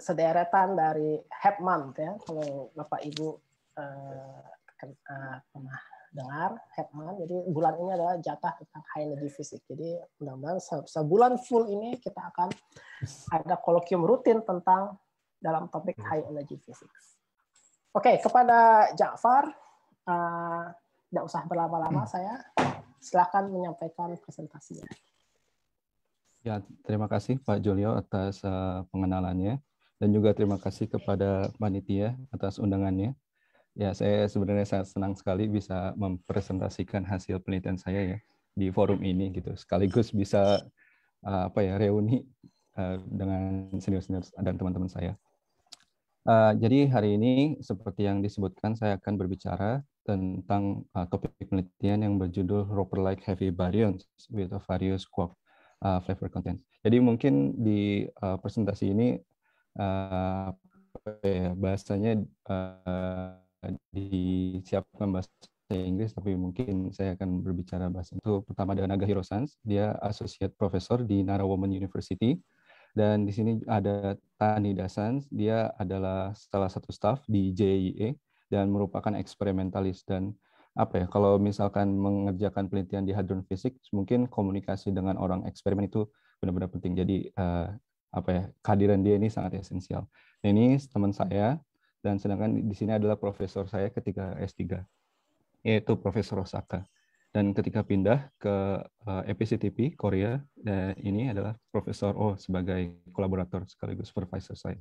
sederetan dari Hepman ya kalau Bapak Ibu uh, pernah dengar Hepman jadi bulan ini adalah jatah tentang high energy physics jadi mudah-mudahan se sebulan full ini kita akan ada kolokium rutin tentang dalam topik high energy physics oke okay, kepada Ja'far uh, tidak usah berlama-lama hmm. saya silakan menyampaikan presentasinya ya terima kasih Pak Julio atas uh, pengenalannya dan juga terima kasih kepada panitia atas undangannya. Ya, saya sebenarnya sangat senang sekali bisa mempresentasikan hasil penelitian saya ya di forum ini gitu. Sekaligus bisa eh, apa ya reuni eh, dengan senior-senior dan teman-teman saya. Eh, jadi hari ini seperti yang disebutkan saya akan berbicara tentang topik penelitian yang berjudul Roper Like Heavy Baryons with a Various Quark Flavor Content. Jadi mungkin di presentasi ini apa ya, bahasanya uh, disiapkan bahasa Inggris tapi mungkin saya akan berbicara bahasa itu pertama ada Naga Hirosans dia associate professor di Nara Woman University dan di sini ada Tani Dasans dia adalah salah satu staff di JIE dan merupakan eksperimentalis dan apa ya kalau misalkan mengerjakan penelitian di hadron fisik mungkin komunikasi dengan orang eksperimen itu benar-benar penting jadi uh, apa ya kehadiran dia ini sangat esensial. Nah, ini teman saya dan sedangkan di sini adalah profesor saya ketika S3 yaitu Profesor Osaka. Dan ketika pindah ke eh, EPCTP Korea, dan ini adalah Profesor Oh sebagai kolaborator sekaligus supervisor saya.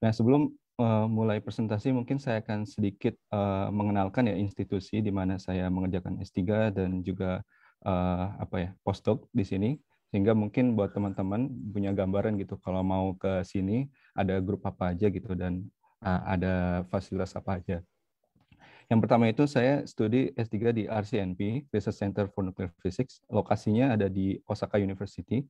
Nah, sebelum eh, mulai presentasi, mungkin saya akan sedikit eh, mengenalkan ya institusi di mana saya mengerjakan S3 dan juga apa ya postdoc di sini sehingga mungkin buat teman-teman punya gambaran gitu kalau mau ke sini ada grup apa aja gitu dan uh, ada fasilitas apa aja. Yang pertama itu saya studi S3 di RCNP, Research Center for Nuclear Physics. Lokasinya ada di Osaka University.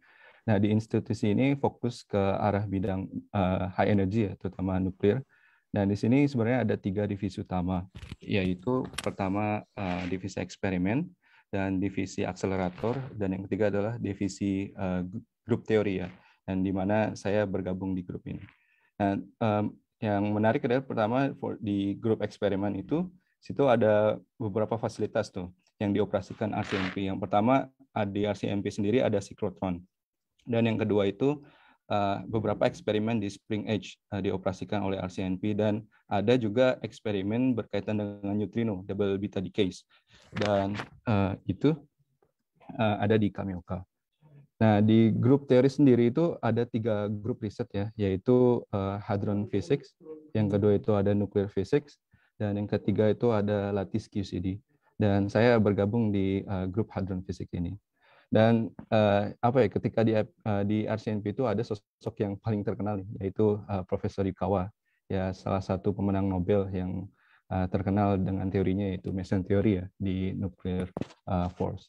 Nah, di institusi ini fokus ke arah bidang uh, high energy, ya, terutama nuklir. dan nah, di sini sebenarnya ada tiga divisi utama, yaitu pertama uh, divisi eksperimen, dan divisi akselerator dan yang ketiga adalah divisi eh, grup teori ya dan di mana saya bergabung di grup ini. Dan nah, yang menarik adalah pertama di grup eksperimen itu situ ada beberapa fasilitas tuh yang dioperasikan RCMP. Yang pertama di RCMP sendiri ada siklotron. Dan yang kedua itu Eh, beberapa eksperimen di Spring Edge eh, dioperasikan oleh RCNP dan ada juga eksperimen berkaitan dengan neutrino double beta decay dan uh, itu uh, ada di Kamioka. Nah di grup teori sendiri itu ada tiga grup riset ya yaitu uh, hadron physics, yang kedua itu ada nuclear physics dan yang ketiga itu ada lattice QCD dan saya bergabung di uh, grup hadron physics ini. Dan uh, apa ya ketika eh, di uh, di RCNP itu ada sosok yang paling terkenal yaitu uh, Profesor Yukawa ya salah satu pemenang Nobel yang uh, terkenal dengan teorinya yaitu Mason teori ya di nuclear uh, force.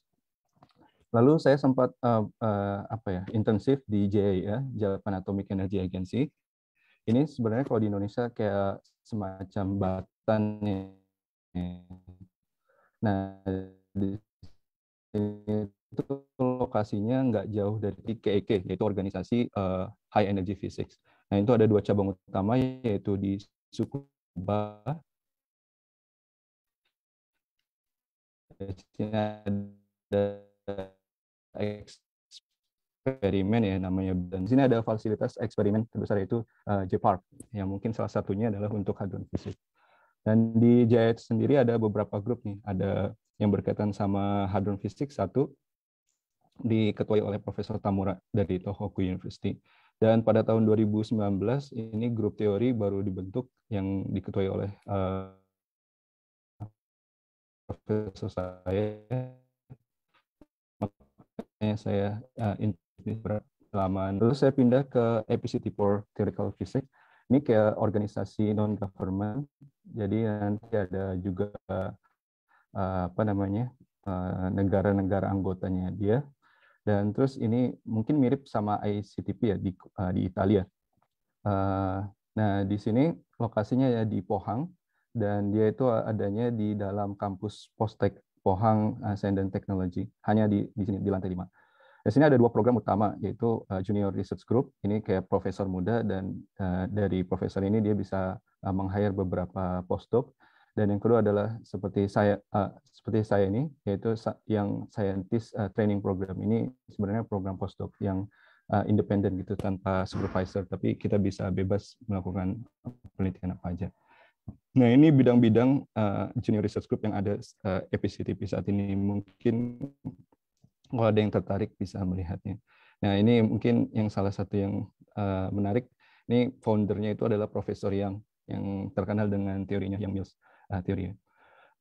Lalu saya sempat uh, uh, apa ya intensif di JAI ya Japan Atomic Energy Agency. Ini sebenarnya kalau di Indonesia kayak semacam batan ya. Nah, di itu lokasinya nggak jauh dari KEK, e yaitu organisasi uh, High Energy Physics. Nah, itu ada dua cabang utama, yaitu di Sukuba, ada eksperimen ya namanya. Dan sini ada fasilitas eksperimen terbesar yaitu uh, eh, j yang mungkin salah satunya adalah untuk hadron fisik. Dan di JET sendiri ada beberapa grup nih, ada yang berkaitan sama hadron fisik satu, diketuai oleh Profesor Tamura dari Tohoku University. Dan pada tahun 2019 ini grup teori baru dibentuk yang diketuai oleh uh, profesor saya. Makanya saya uh, berlama. Terus saya pindah ke EPCT for Theoretical Physics. Ini kayak organisasi non government. Jadi nanti ada juga uh, apa namanya eh, negara-negara anggotanya dia dan terus ini mungkin mirip sama ICTP ya di, uh, di Italia. Uh, nah, di sini lokasinya ya di Pohang, dan dia itu adanya di dalam kampus Postek Pohang eh, Ascendant Technology, hanya di, di sini, di lantai 5. Di sini ada dua program utama, yaitu Junior Research Group, ini kayak profesor muda, dan uh, dari profesor ini dia bisa uh, meng-hire beberapa postdoc, dan yang kedua adalah seperti saya uh, seperti saya ini yaitu yang scientist uh, training program ini sebenarnya program postdoc yang uh, independen gitu tanpa supervisor tapi kita bisa bebas melakukan penelitian apa aja. Nah ini bidang-bidang uh, junior research group yang ada uh, EPCTP saat ini mungkin kalau ada yang tertarik bisa melihatnya. Nah ini mungkin yang salah satu yang uh, menarik ini foundernya itu adalah profesor yang yang terkenal dengan teorinya yang Mills uh, teori. Ya.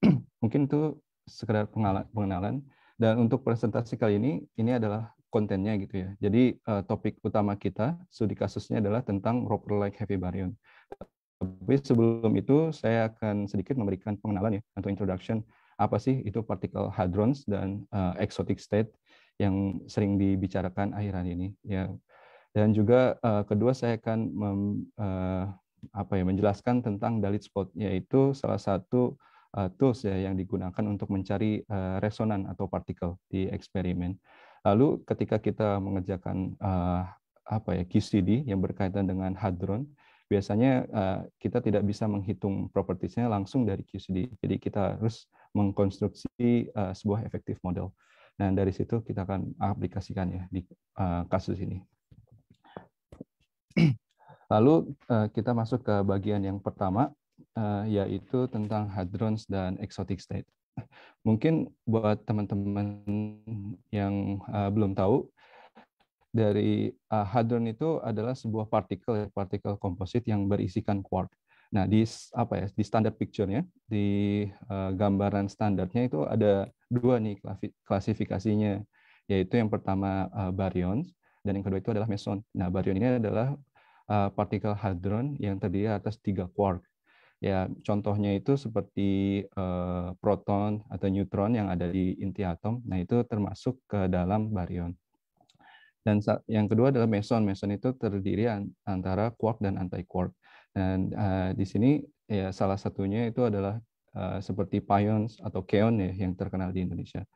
Mungkin itu sekedar pengenalan. Dan untuk presentasi kali ini, ini adalah kontennya gitu ya. Jadi uh, topik utama kita studi kasusnya adalah tentang Roper-like heavy baryon. Tapi sebelum itu saya akan sedikit memberikan pengenalan ya atau introduction apa sih itu partikel hadrons dan uh, exotic state yang sering dibicarakan akhiran ini ya. Dan juga uh, kedua saya akan mem, uh, apa ya menjelaskan tentang dalit spot yaitu salah satu uh, tools ya yang digunakan untuk mencari uh, resonan atau partikel di eksperimen. Lalu ketika kita mengerjakan uh, apa ya QCD yang berkaitan dengan hadron, biasanya uh, kita tidak bisa menghitung propertiesnya langsung dari QCD. Jadi kita harus mengkonstruksi uh, sebuah efektif model. Nah dari situ kita akan aplikasikan ya di uh, kasus ini. Lalu eh, kita masuk ke bagian yang pertama, eh, yaitu tentang hadrons dan exotic state. Mungkin buat teman-teman yang eh, belum tahu, dari hadron itu adalah sebuah partikel, partikel komposit yang berisikan quark. Nah, di apa ya? Di standar picture-nya, di uh, gambaran standarnya itu ada dua nih klasifikasinya, yaitu yang pertama uh, baryons dan yang kedua itu adalah meson. Nah, baryon ini adalah Eh, partikel hadron yang terdiri atas tiga quark. Ya, contohnya itu seperti uh, proton atau neutron yang ada di inti atom. Nah, itu termasuk ke dalam baryon. Dan yang kedua adalah meson. Meson itu terdiri antara quark dan anti quark. Dan uh, di sini ya salah satunya itu adalah uh, seperti pions atau keon ya yang terkenal di Indonesia.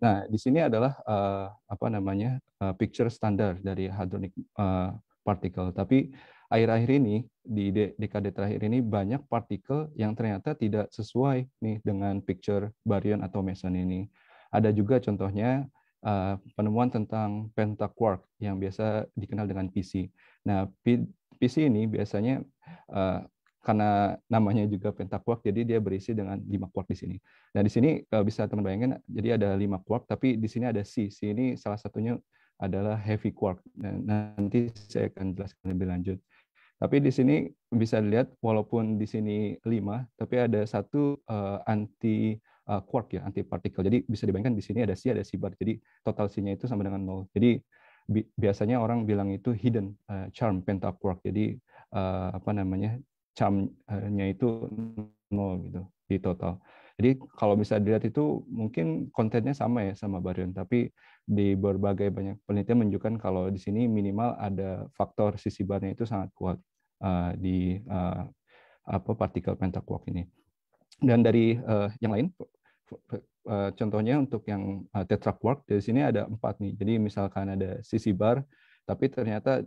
Nah, di sini adalah uh, apa namanya uh, picture standar dari hadronic uh, partikel. Tapi akhir-akhir ini di dekade terakhir ini banyak partikel yang ternyata tidak sesuai nih dengan picture baryon atau meson ini. Ada juga contohnya eh, penemuan tentang pentaquark yang biasa dikenal dengan PC. Nah, PC ini biasanya eh, karena namanya juga pentaquark, jadi dia berisi dengan lima quark di sini. Nah, di sini eh, bisa teman bayangkan, jadi ada lima quark, tapi di sini ada C. C ini salah satunya adalah heavy quark. Nah, nanti saya akan jelaskan lebih lanjut. Tapi di sini bisa dilihat walaupun di sini lima, tapi ada satu uh, anti uh, quark ya, anti partikel. Jadi bisa dibayangkan di sini ada C, ada C bar. Jadi total C-nya itu sama dengan nol. Jadi bi biasanya orang bilang itu hidden uh, charm quark. Jadi uh, apa namanya? charm-nya itu nol gitu di total. Jadi kalau bisa dilihat itu mungkin kontennya sama ya sama baryon, tapi di berbagai banyak penelitian menunjukkan kalau di sini minimal ada faktor sisi barnya itu sangat kuat uh, di uh, apa partikel pentakuark ini. Dan dari uh, yang lain uh, contohnya untuk yang uh, di di sini ada empat nih. Jadi misalkan ada sisi bar tapi ternyata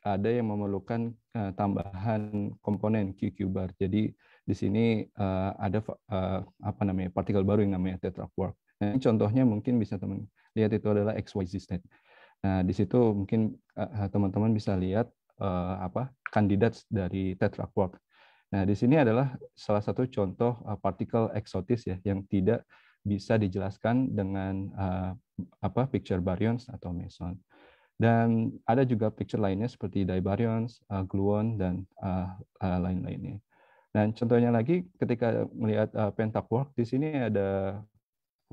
ada yang memerlukan uh, tambahan komponen QQ bar. Jadi di sini uh, ada uh, apa namanya partikel baru yang namanya tetraquark. Nah, contohnya mungkin bisa teman lihat itu adalah XYZ state. Nah, di situ mungkin eh, teman-teman bisa lihat uh, apa kandidat dari tetraquark. Nah, di sini adalah salah satu contoh uh, partikel eksotis ya yang tidak bisa dijelaskan dengan uh, apa picture baryons atau meson. Dan ada juga picture lainnya seperti dibaryons, uh, gluon dan uh, uh, lain-lainnya. Dan contohnya lagi ketika melihat uh, pentaquark di sini ada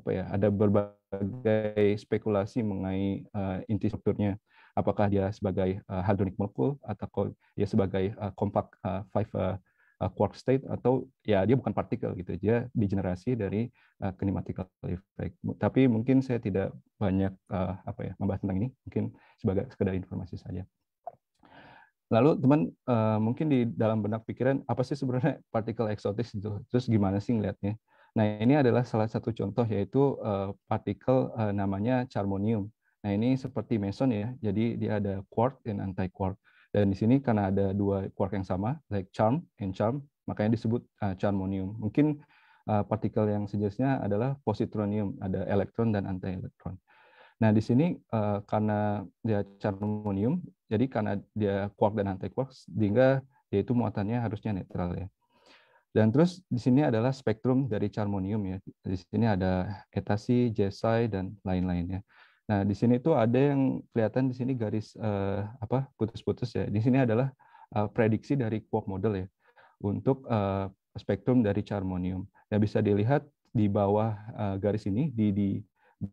apa ya? Ada berbagai berbagai spekulasi mengenai uh, inti strukturnya. Apakah dia sebagai uh, eh, hadronic molekul atau dia sebagai uh, compact uh, five uh, quark state atau ya dia bukan partikel gitu dia degenerasi dari uh, kinematical effect. Tapi mungkin saya tidak banyak uh, apa ya membahas tentang ini, mungkin sebagai sekedar informasi saja. Lalu teman uh, mungkin di dalam benak pikiran apa sih sebenarnya partikel eksotis itu? Terus gimana sih ngelihatnya? Nah, ini adalah salah satu contoh yaitu uh, partikel uh, namanya charmonium. Nah, ini seperti meson ya. Jadi dia ada quark dan anti-quark. Dan di sini karena ada dua quark yang sama, like charm and charm, makanya disebut uh, charmonium. Mungkin uh, partikel yang sejenisnya adalah positronium, ada elektron dan anti-elektron. Nah, di sini uh, karena dia charmonium, jadi karena dia quark dan anti-quark, sehingga yaitu muatannya harusnya netral ya. Dan terus di sini adalah spektrum dari charmonium ya. Di sini ada etasi, jesai dan lain-lainnya. Nah, di sini itu ada yang kelihatan di sini garis eh, apa putus-putus ya. Di sini adalah eh, prediksi dari quark model ya untuk eh, spektrum dari charmonium. Nah, bisa dilihat di bawah eh, garis ini di di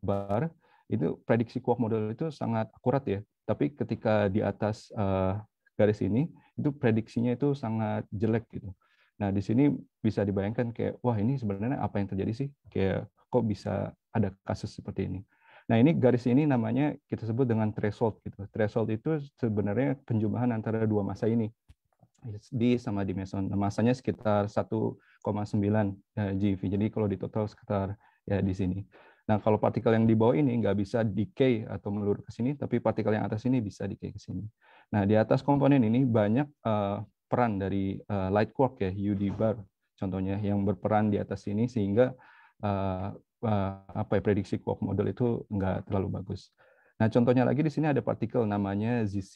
bar itu prediksi quark model itu sangat akurat ya. Tapi ketika di atas eh, garis ini itu prediksinya itu sangat jelek gitu Nah, di sini bisa dibayangkan kayak, wah ini sebenarnya apa yang terjadi sih? Kayak kok bisa ada kasus seperti ini. Nah, ini garis ini namanya kita sebut dengan threshold gitu. Threshold itu sebenarnya penjumlahan antara dua masa ini. Di sama di meson. Nah, masanya sekitar 1,9 eh, GeV. Jadi kalau di total sekitar ya di sini. Nah, kalau partikel yang di bawah ini nggak bisa decay atau melur ke sini, tapi partikel yang atas ini bisa decay ke sini. Nah, di atas komponen ini banyak eh, peran dari uh, eh, light quark ya UD bar contohnya yang berperan di atas ini sehingga uh, uh, apa ya prediksi quark model itu nggak terlalu bagus. Nah contohnya lagi di sini ada partikel namanya ZC.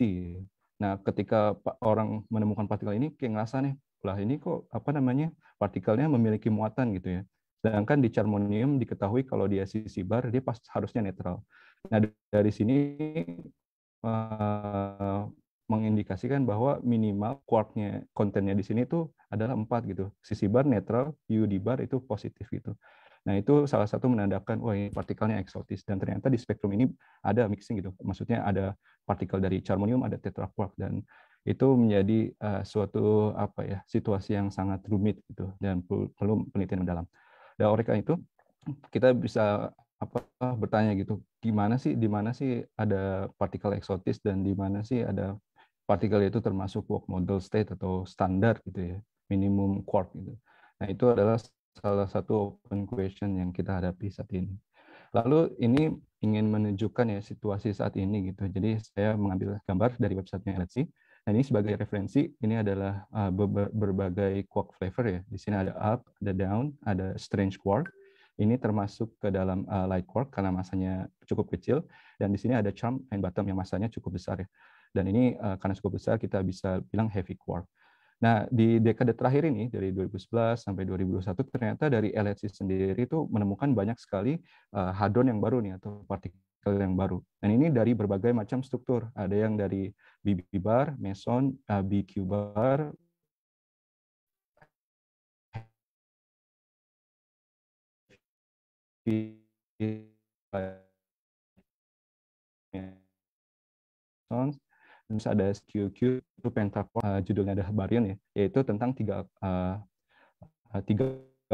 Nah ketika orang menemukan partikel ini kayak ngerasa nih lah ini kok apa namanya partikelnya memiliki muatan gitu ya. Sedangkan di charmonium diketahui kalau dia sisi bar dia pas harusnya netral. Nah dari sini mengindikasikan bahwa minimal quarknya kontennya di sini itu adalah empat gitu. Sisi bar netral, UD bar itu positif gitu. Nah itu salah satu menandakan wah ini partikelnya eksotis dan ternyata di spektrum ini ada mixing gitu. Maksudnya ada partikel dari charmonium, ada tetra tetraquark dan itu menjadi uh, suatu apa ya situasi yang sangat rumit gitu dan perlu penelitian mendalam. Dan oleh karena itu kita bisa apa bertanya gitu gimana sih di mana sih ada partikel eksotis dan di mana sih ada partikel itu termasuk work model state atau standar gitu ya, minimum quark gitu. Nah, itu adalah salah satu open question yang kita hadapi saat ini. Lalu ini ingin menunjukkan ya situasi saat ini gitu. Jadi saya mengambil gambar dari websitenya LHC. Nah ini sebagai referensi, ini adalah ah, berbagai quark flavor ya. Di sini ada up, ada down, ada strange quark. Ini termasuk ke dalam ah, light quark karena masanya cukup kecil. Dan di sini ada charm and bottom yang masanya cukup besar ya. Dan ini uh, karena cukup besar kita bisa bilang heavy core. Nah, di dekade terakhir ini, dari 2011 sampai 2021, ternyata dari LHC sendiri itu menemukan banyak sekali uh, hadron yang baru nih, atau partikel yang baru. Dan ini dari berbagai macam struktur. Ada yang dari BB bar, meson, uh, eh, BQ bar, meson, terus ada SQQ pentakor uh, judulnya adalah baryon ya yaitu tentang tiga uh, tiga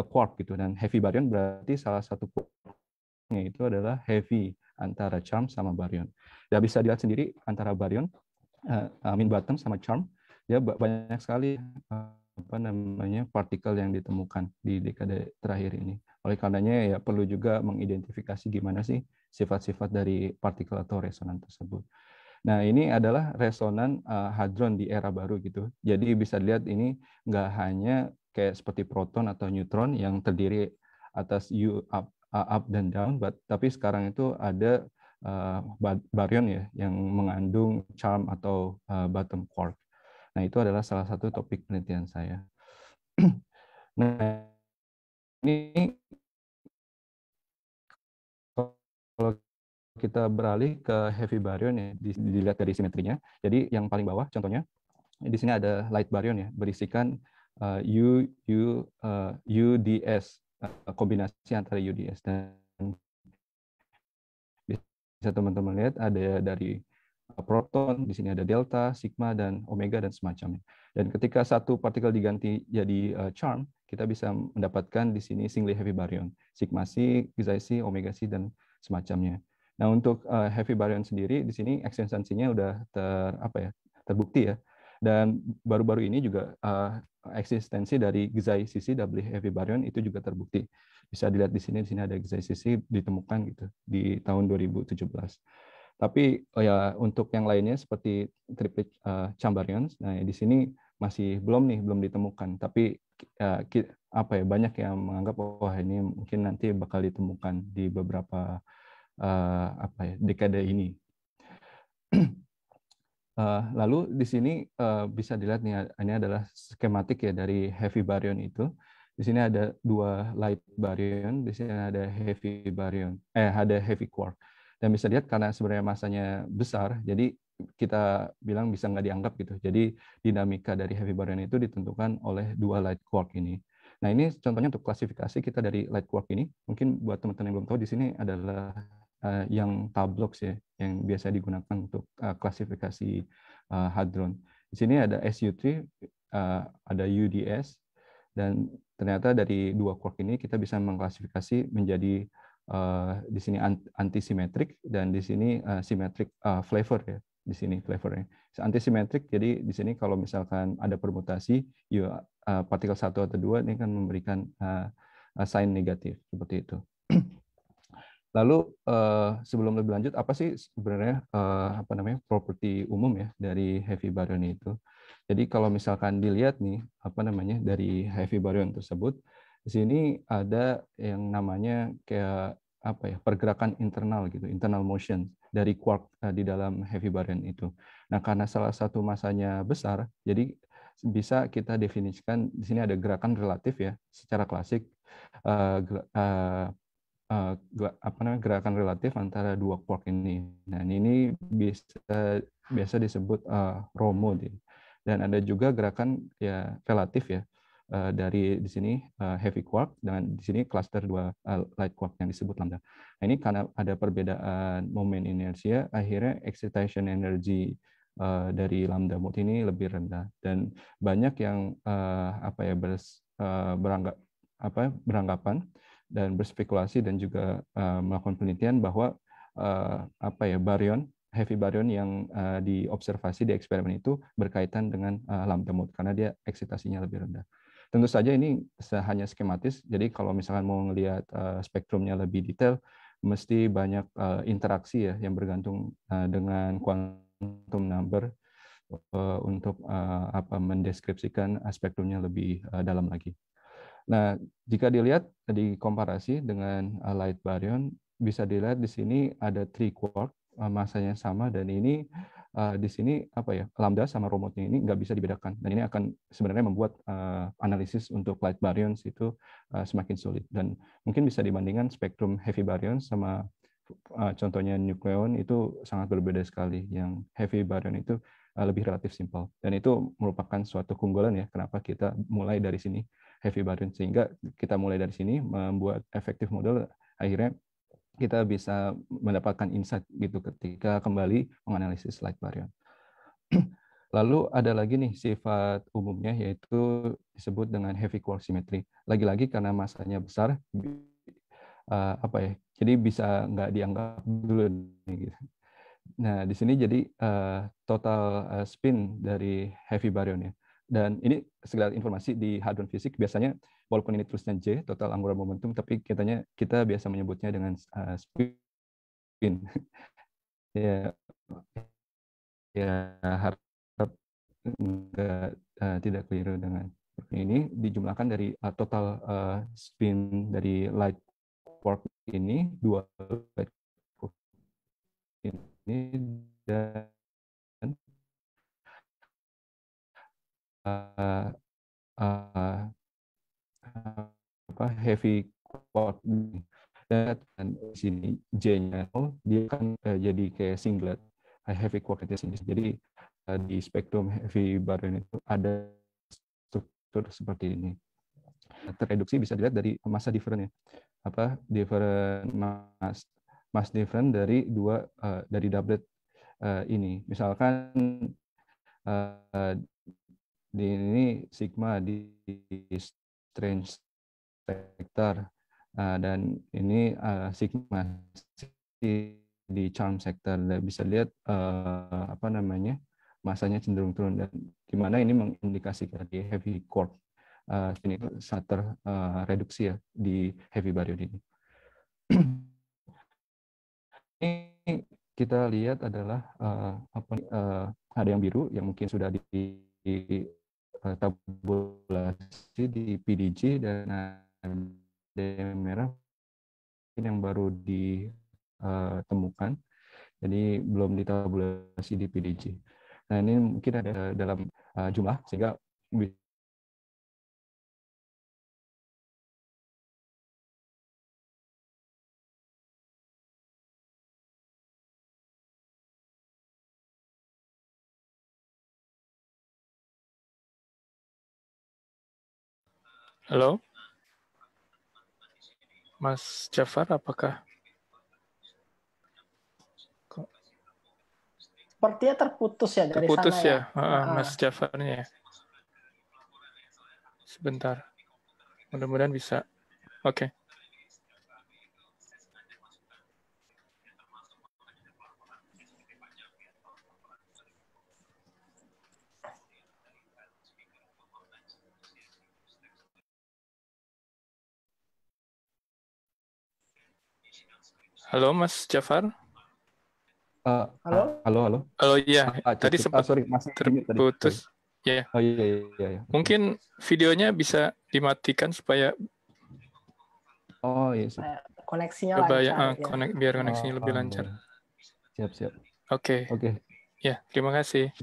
quark gitu dan heavy baryon berarti salah satu quarknya itu adalah heavy antara charm sama baryon Ya bisa dilihat sendiri antara baryon uh, eh, amin bottom sama charm ya banyak sekali uh, apa namanya partikel yang ditemukan di dekade terakhir ini. Oleh karenanya ya perlu juga mengidentifikasi gimana sih sifat-sifat dari partikel atau resonan tersebut. Nah, ini adalah resonan uh, hadron di era baru gitu. Jadi bisa dilihat ini nggak hanya kayak seperti proton atau neutron yang terdiri atas U up, uh, up dan down, but, tapi sekarang itu ada uh, baryon ya yang mengandung charm atau uh, bottom quark. Nah, itu adalah salah satu topik penelitian saya. nah, ini kalau kita beralih ke heavy baryon ya dilihat dari simetrinya. Jadi yang paling bawah contohnya di sini ada light baryon ya berisikan uh, U U uh, eh, UDS eh, kombinasi antara UDS dan bisa teman-teman lihat ada dari proton, di sini ada delta, sigma, dan omega, dan semacamnya. Dan ketika satu partikel diganti jadi charm, kita bisa mendapatkan di sini singly heavy baryon, sigma C, xi C, omega C, dan semacamnya. Nah untuk uh, heavy baryon sendiri di sini eksistensinya udah ter apa ya terbukti ya. Dan baru-baru ini juga uh, eksistensi dari Gzai sisi double heavy baryon itu juga terbukti. Bisa dilihat di sini di sini ada Gzai sisi ditemukan gitu di tahun 2017. Tapi oh ya untuk yang lainnya seperti triplet uh, eh, chambarions, nah di sini masih belum nih belum ditemukan. Tapi uh, apa ya banyak yang menganggap wah oh, ini mungkin nanti bakal ditemukan di beberapa uh, apa ya dekade ini. uh, lalu di sini uh, bisa dilihat nih ini adalah skematik ya dari heavy baryon itu. Di sini ada dua light baryon, di sini ada heavy baryon, eh ada heavy quark. Dan bisa lihat karena sebenarnya masanya besar, jadi kita bilang bisa nggak dianggap gitu. Jadi dinamika dari heavy baryon itu ditentukan oleh dua light quark ini. Nah ini contohnya untuk klasifikasi kita dari light quark ini. Mungkin buat teman-teman yang belum tahu di sini adalah uh, yang tablox ya, yang biasa digunakan untuk uh, klasifikasi uh, eh, hadron. Di sini ada SU3, uh, ada UDS, dan ternyata dari dua quark ini kita bisa mengklasifikasi menjadi uh, di sini antisimetrik dan di sini uh, simetrik uh, flavor ya di sini flavornya. Antisimetrik jadi di sini kalau misalkan ada permutasi ya, partikel satu atau dua ini kan memberikan uh, sign negatif seperti itu. Lalu uh, sebelum lebih lanjut, apa sih sebenarnya uh, apa namanya properti umum ya dari heavy baryon itu? Jadi kalau misalkan dilihat nih apa namanya dari heavy baryon tersebut, di sini ada yang namanya kayak apa ya pergerakan internal gitu, internal motion dari quark uh, di dalam heavy baryon itu. Nah karena salah satu masanya besar, jadi bisa kita definisikan di sini ada gerakan relatif ya secara klasik uh, uh, uh, apa namanya gerakan relatif antara dua quark ini. dan nah, ini bisa biasa disebut uh, ROMO dan ada juga gerakan ya relatif ya uh, dari di sini uh, heavy quark dengan di sini cluster dua uh, light quark yang disebut lambda. Nah, ini karena ada perbedaan momen inersia, akhirnya excitation energy uh, dari lambda mode ini lebih rendah dan banyak yang uh, apa ya beres, uh, beranggap apa beranggapan uh, dan berspekulasi dan juga uh, melakukan penelitian bahwa uh, apa ya baryon heavy baryon yang uh, diobservasi di eksperimen itu berkaitan dengan uh, lambda mode karena dia eksitasinya lebih rendah. Tentu saja ini hanya skematis, jadi kalau misalkan mau melihat uh, spektrumnya lebih detail, mesti banyak uh, interaksi ya yang bergantung uh, dengan quantum number uh, untuk uh, apa mendeskripsikan spektrumnya lebih uh, dalam lagi. Nah, jika dilihat eh, di komparasi dengan eh, light baryon, bisa dilihat di sini ada three quark, eh, masanya sama, dan ini di sini apa ya lambda sama robotnya ini nggak bisa dibedakan dan ini akan sebenarnya membuat analisis untuk light baryons itu semakin sulit dan mungkin bisa dibandingkan spektrum heavy baryon sama contohnya nukleon itu sangat berbeda sekali yang heavy baryon itu lebih relatif simpel dan itu merupakan suatu keunggulan ya kenapa kita mulai dari sini heavy burden sehingga kita mulai dari sini membuat efektif model akhirnya kita bisa mendapatkan insight gitu ketika kembali menganalisis light variant. Lalu ada lagi nih sifat umumnya yaitu disebut dengan heavy core symmetry. Lagi-lagi karena masanya besar, eh, apa ya? Jadi bisa nggak dianggap dulu nih, gitu. Nah di sini jadi uh, total uh, spin dari heavy baryon ya. Dan ini segala informasi di hadron fisik biasanya walaupun ini tulisan J total angular momentum tapi katanya kita biasa menyebutnya dengan uh, spin. ya ya harap enggak uh, eh, tidak keliru dengan ini dijumlahkan dari uh, total uh, spin dari light quark ini dua light quark ini dan uh, uh, apa heavy chord dan sini J-nya dia kan uh, jadi kayak singlet heavy chord sini. Jadi uh, di spektrum heavy baryon itu ada struktur seperti ini. Nah, tereduksi bisa dilihat dari masa differentnya apa different mass mass different dari dua uh, dari doublet uh, ini. Misalkan uh, di ini sigma di, strange sector uh, dan ini uh, sigma di, charm sector dan bisa lihat uh, apa namanya masanya cenderung turun dan di mana ini mengindikasikan di heavy core uh, ah, ini shutter uh, reduksi ya di heavy barrier ini. ini kita lihat adalah uh, apa uh, ada yang biru yang mungkin sudah di, di tabulasi di PDG dan ada yang merah yang baru ditemukan. Eh, Jadi belum ditabulasi di PDG. Nah ini mungkin ada dalam eh, jumlah sehingga bisa Halo? Mas Jafar, apakah? Sepertinya terputus ya dari terputus sana ya. ya. uh, Mas Jafarnya ya. Sebentar. Mudah-mudahan bisa. Oke. Okay. Halo Mas Jafar. Uh, halo. Halo, halo. Halo, iya. Ah, ah tadi sempat ah, sorry, Mas terputus. Ya. Yeah. Oh iya, iya, iya, iya. Mungkin videonya bisa dimatikan supaya Oh iya. Yes. Koneksinya Coba lancar. Ya, ya. Konek, biar koneksinya oh, lebih oh, lancar. Iya. Siap, siap. Oke. Okay. Oke. Okay. Ya, terima kasih.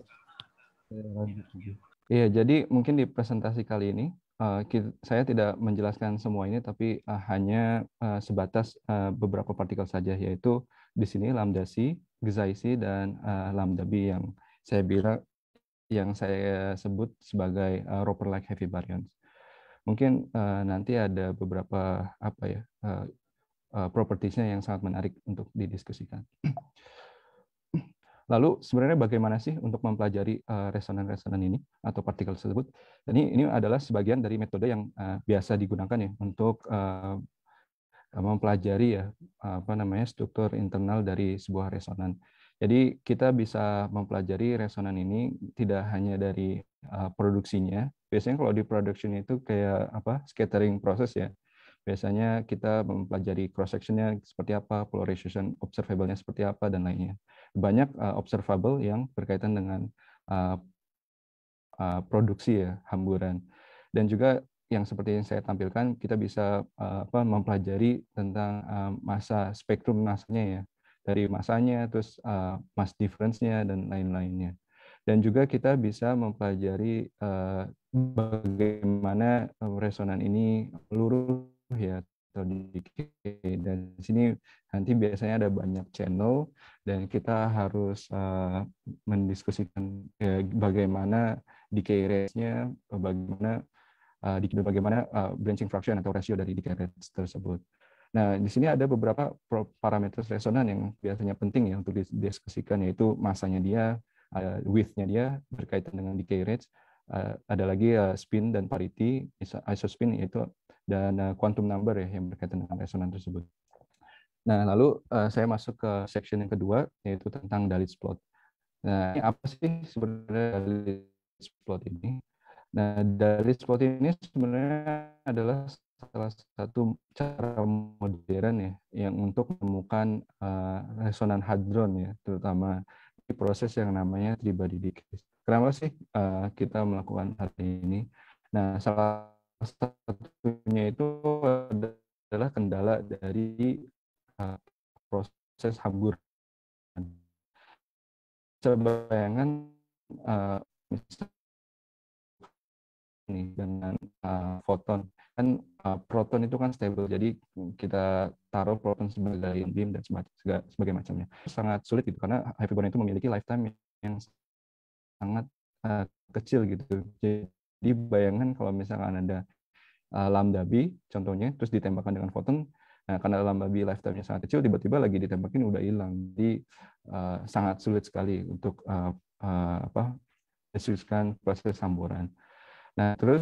Iya, jadi mungkin di presentasi kali ini Eh, kita, saya tidak menjelaskan semua ini, tapi uh, hanya uh, sebatas uh, beberapa partikel saja, yaitu di sini lambda C, C, dan uh, lambda B yang saya bilang yang saya sebut sebagai uh, Roper-like heavy baryons. Mungkin uh, nanti ada beberapa apa ya uh, uh, propertiesnya yang sangat menarik untuk didiskusikan. Lalu sebenarnya bagaimana sih untuk mempelajari eh, resonan-resonan ini atau partikel tersebut? ini, ini adalah sebagian dari metode yang eh, biasa digunakan ya untuk eh, mempelajari ya apa namanya struktur internal dari sebuah resonan. Jadi kita bisa mempelajari resonan ini tidak hanya dari produksinya. Biasanya kalau di production itu kayak apa scattering proses ya. Biasanya kita mempelajari cross sectionnya seperti apa, polarization observable-nya seperti apa dan lainnya banyak uh, observable yang berkaitan dengan uh, uh, produksi ya hamburan dan juga yang seperti yang saya tampilkan kita bisa uh, apa, mempelajari tentang uh, masa spektrum masanya ya dari masanya terus uh, mass difference-nya dan lain-lainnya dan juga kita bisa mempelajari uh, bagaimana resonan ini luruh ya dan di sini nanti biasanya ada banyak channel dan kita harus eh, mendiskusikan eh, bagaimana decay rate-nya, bagaimana eh, bagaimana branching fraction atau rasio dari decay rate tersebut. Nah, di sini ada beberapa parameter resonan yang biasanya penting ya untuk didiskusikan yaitu masanya dia, uh, width-nya dia berkaitan dengan decay rate, ada lagi spin dan parity, isospin yaitu dan eh, quantum number ya yang berkaitan dengan resonan tersebut. Nah, lalu uh, saya masuk ke section yang kedua yaitu tentang Dalit plot. Nah, apa sih sebenarnya Dalit plot ini? Nah, Dalit plot ini sebenarnya adalah salah satu cara modern ya yang untuk menemukan uh, resonan hadron ya, terutama di proses yang namanya three body decay. Kenapa sih uh, kita melakukan hal ini? Nah, salah satunya itu adalah kendala dari proses hambur. Sebayangan, uh, dengan uh, foton kan uh, proton itu kan stable jadi kita taruh proton sebagai beam dan sebagainya, sebagai macamnya sangat sulit gitu karena heavy itu memiliki lifetime yang sangat uh, kecil gitu jadi jadi bayangkan kalau misalkan ada uh, lambda B contohnya terus ditembakkan dengan foton, nah karena lambda B lifetime-nya sangat kecil tiba-tiba lagi ditembakin udah hilang. Jadi uh, sangat sulit sekali untuk uh, uh, apa? proses samburan. Nah, terus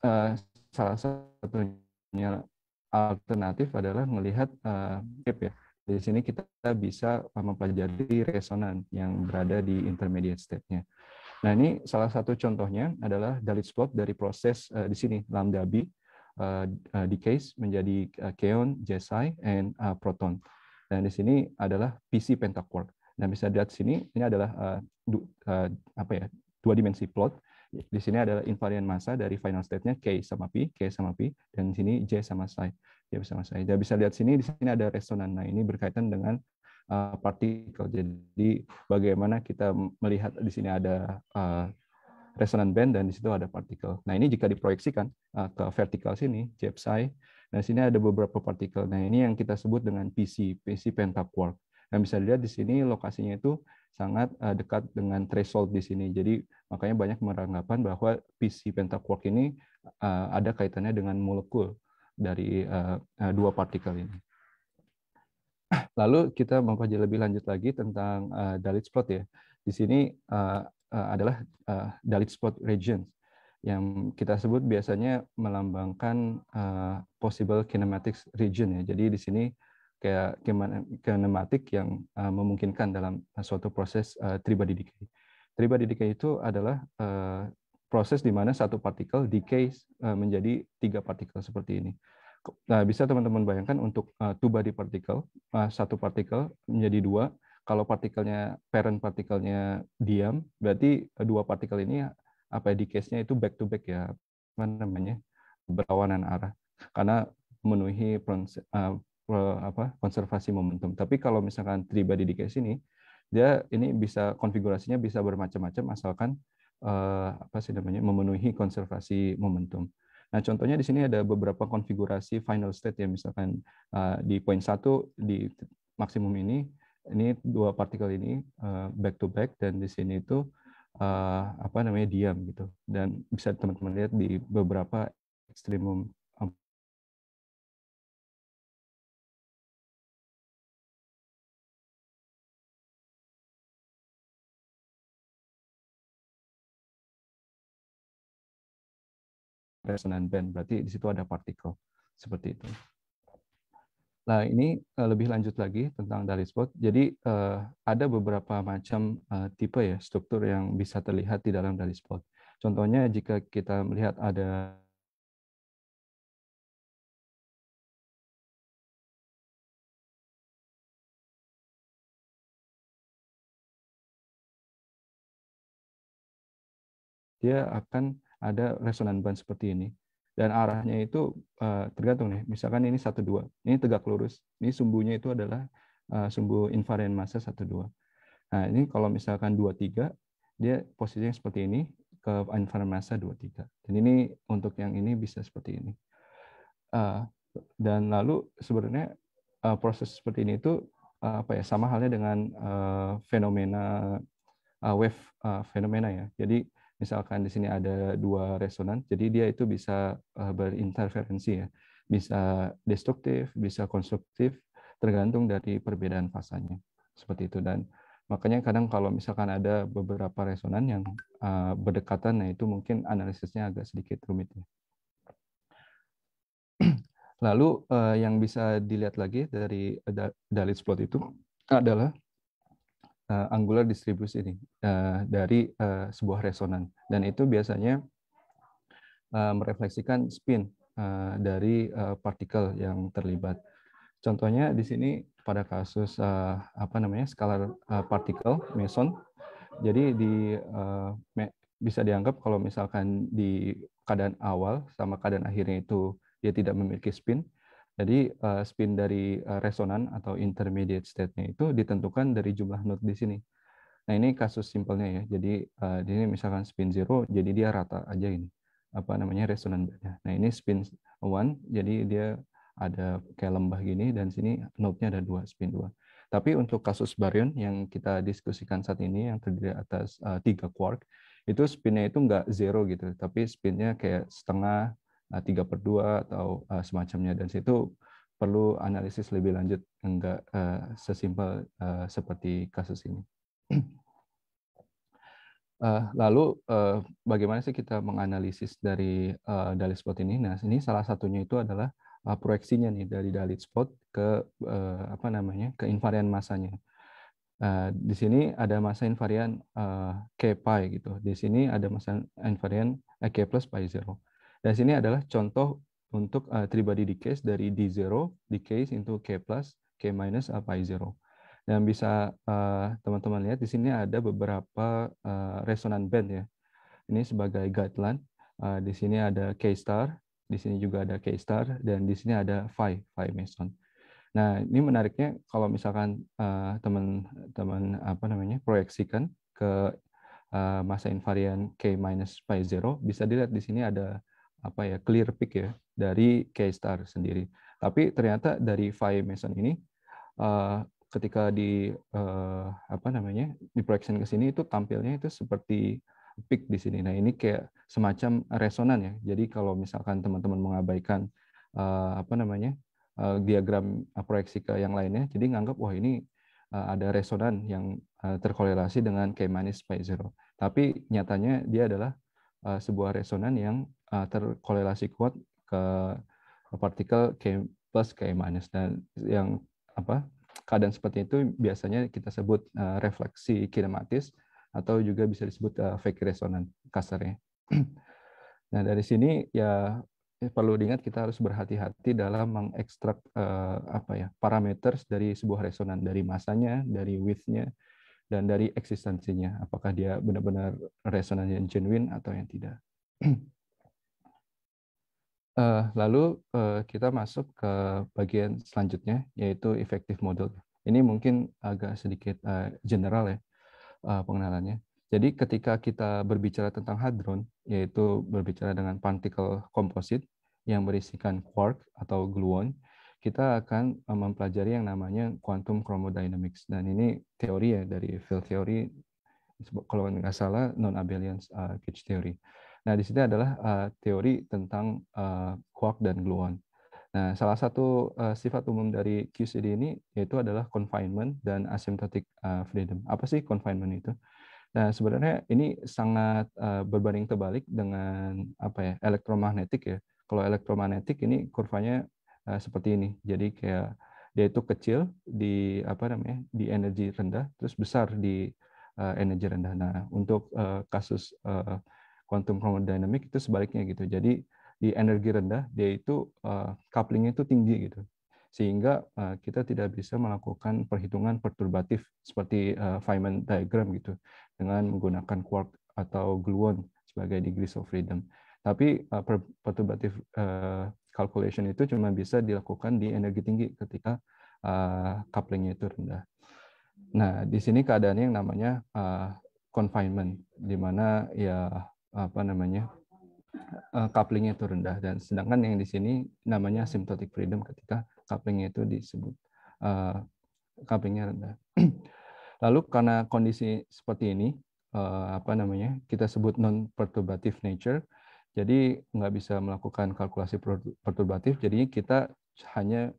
uh, salah satunya alternatif adalah melihat uh, ya. Di sini kita bisa mempelajari resonan yang berada di intermediate state-nya. Nah ini salah satu contohnya adalah Dalitz plot dari proses uh, di sini lambda b uh, eh, eh, decays menjadi uh, keon, jesai, and uh, proton. Dan di sini adalah PC pentaquark. Dan bisa dilihat sini ini adalah uh, du, uh, apa ya dua dimensi plot. Di sini adalah invarian massa dari final state-nya K sama P, K sama P, dan di sini J sama psi, J sama psi. Dan bisa lihat sini, di sini ada resonan. Nah, ini berkaitan dengan Eh, partikel. Jadi bagaimana kita melihat di sini ada uh, eh, resonan band dan di situ ada partikel. Nah ini jika diproyeksikan eh, ke vertikal sini, JPSI, nah sini ada beberapa partikel. Nah ini yang kita sebut dengan PC, PC pentaquark. Nah bisa dilihat di sini lokasinya itu sangat dekat dengan threshold di sini. Jadi makanya banyak meranggapan bahwa PC pentaquark ini ada kaitannya dengan molekul dari dua partikel ini. Lalu kita mempelajari lebih lanjut lagi tentang uh, Dalit Spot ya. Di sini uh, uh, adalah uh, Dalit Spot regions yang kita sebut biasanya melambangkan uh, possible kinematics region ya. Jadi di sini kayak kinematik yang uh, memungkinkan dalam suatu proses uh, tribody decay. Tribody decay itu adalah uh, proses di mana satu partikel decay uh, menjadi tiga partikel seperti ini. Nah, bisa teman-teman bayangkan untuk uh, two body particle, uh, satu partikel menjadi dua. Kalau partikelnya parent partikelnya diam, berarti eh, dua partikel ini apa ya, di case-nya itu back to back ya, apa namanya? berlawanan arah karena memenuhi apa konservasi momentum. Tapi kalau misalkan tribadi di case ini, dia ini bisa konfigurasinya bisa bermacam-macam asalkan apa sih namanya memenuhi konservasi momentum. Nah, contohnya di sini ada beberapa konfigurasi final state ya, misalkan uh, di poin satu di maksimum ini, ini dua partikel ini uh, back to back dan di sini itu uh, apa namanya diam gitu dan bisa teman-teman lihat di beberapa ekstremum resonan band. Berarti di situ ada partikel seperti itu. Nah, ini eh, lebih lanjut lagi tentang spot. Jadi eh, ada beberapa macam eh, tipe ya struktur yang bisa terlihat di dalam spot. Contohnya jika kita melihat ada dia akan ada resonan band seperti ini dan arahnya itu eh, tergantung nih misalkan ini satu dua ini tegak lurus ini sumbunya itu adalah eh, sumbu invarian massa satu dua nah ini kalau misalkan dua tiga dia posisinya seperti ini ke invarian massa dua tiga dan ini untuk yang ini bisa seperti ini eh, dan lalu sebenarnya proses seperti ini itu apa ya sama halnya dengan fenomena wave fenomena ya jadi misalkan di sini ada dua resonan, jadi dia itu bisa eh, berinterferensi ya, bisa destruktif, bisa konstruktif, tergantung dari perbedaan fasanya seperti itu dan makanya kadang kalau misalkan ada beberapa resonan yang eh, berdekatan, nah itu mungkin analisisnya agak sedikit rumit ya. Lalu eh, yang bisa dilihat lagi dari dalit plot itu adalah uh, angular distribusi ini uh, dari uh, sebuah resonan dan itu biasanya uh, merefleksikan spin uh, dari uh, partikel yang terlibat. Contohnya di sini pada kasus uh, apa namanya skalar uh, partikel meson. Jadi di uh, bisa dianggap kalau misalkan di keadaan awal sama keadaan akhirnya itu dia tidak memiliki spin, jadi uh, spin dari uh, resonan atau intermediate state-nya itu ditentukan dari jumlah node di sini. Nah ini kasus simpelnya ya. Jadi uh, di sini misalkan spin 0, jadi dia rata aja ini. Apa namanya resonan bandnya. Nah ini spin 1, jadi dia ada kayak lembah gini dan sini node-nya ada dua spin 2. Tapi untuk kasus baryon yang kita diskusikan saat ini yang terdiri atas tiga uh, quark itu spinnya itu nggak zero gitu, tapi spinnya kayak setengah Eh, tiga per dua atau eh, semacamnya dan situ perlu analisis lebih lanjut enggak eh, sesimpel seperti kasus ini. lalu bagaimana sih kita menganalisis dari dalit spot ini? Nah, ini salah satunya itu adalah proyeksinya nih dari dalit spot ke apa namanya ke invarian masanya. di sini ada masa invarian k pi gitu. Di sini ada masa invarian k plus pi zero. Dan sini adalah contoh untuk uh, eh, tribody decays dari D0 decays into K+, K- apa I0. Dan bisa teman eh, teman-teman lihat di sini ada beberapa uh, eh, resonan band ya. Ini sebagai guideline. Uh, di sini ada K star, di sini juga ada K star, dan di sini ada phi, phi meson. Nah, ini menariknya kalau misalkan teman teman-teman apa namanya proyeksikan ke uh, masa invarian K minus pi 0 bisa dilihat di sini ada apa ya clear pick ya dari K-Star sendiri. Tapi ternyata dari five Mason ini uh, ketika di uh, apa namanya di projection ke sini itu tampilnya itu seperti peak di sini. Nah ini kayak semacam resonan ya. Jadi kalau misalkan teman-teman mengabaikan uh, apa namanya uh, diagram proyeksi ke yang lainnya, jadi nganggap wah ini uh, ada resonan yang uh, terkorelasi dengan K-minus pi zero. Tapi nyatanya dia adalah uh, sebuah resonan yang uh, terkorelasi kuat ke partikel K plus K minus dan yang apa keadaan seperti itu biasanya kita sebut uh, refleksi kinematis atau juga bisa disebut uh, fake resonan kasarnya. nah dari sini ya, ya perlu diingat kita harus berhati-hati dalam mengekstrak uh, apa ya parameters dari sebuah resonan dari masanya, dari widthnya dan dari eksistensinya apakah dia benar-benar resonan yang genuine atau yang tidak eh, lalu eh, kita masuk ke bagian selanjutnya yaitu efektif model ini mungkin agak sedikit eh, general ya pengenalannya jadi ketika kita berbicara tentang hadron yaitu berbicara dengan partikel komposit yang berisikan quark atau gluon kita akan eh, mempelajari yang namanya quantum chromodynamics dan ini teori ya dari field theory kalau nggak salah non abelian uh, eh, cage theory. Nah di sini adalah uh, teori tentang uh, quark dan gluon. Nah salah satu uh, sifat umum dari QCD ini yaitu adalah confinement dan asymptotic uh, freedom. Apa sih confinement itu? Nah, sebenarnya ini sangat uh, berbanding terbalik dengan apa ya elektromagnetik ya. Kalau elektromagnetik ini kurvanya Eh, seperti ini. Jadi kayak dia itu kecil di apa namanya di energi rendah, terus besar di uh, energi rendah. Nah untuk uh, kasus uh, quantum chromodynamic itu sebaliknya gitu. Jadi di energi rendah dia itu uh, couplingnya itu tinggi gitu, sehingga uh, kita tidak bisa melakukan perhitungan perturbatif seperti uh, Feynman diagram gitu dengan menggunakan quark atau gluon sebagai degrees of freedom. Tapi uh, perturbatif uh, calculation itu cuma bisa dilakukan di energi tinggi ketika uh, couplingnya itu rendah. Nah, di sini keadaannya yang namanya eh, confinement, di mana ya apa namanya uh, couplingnya itu rendah dan sedangkan yang di sini namanya asymptotic freedom ketika couplingnya itu disebut uh, couplingnya rendah. Lalu karena kondisi seperti ini, apa namanya kita sebut non perturbative nature jadi nggak bisa melakukan kalkulasi perturbatif, jadinya kita hanya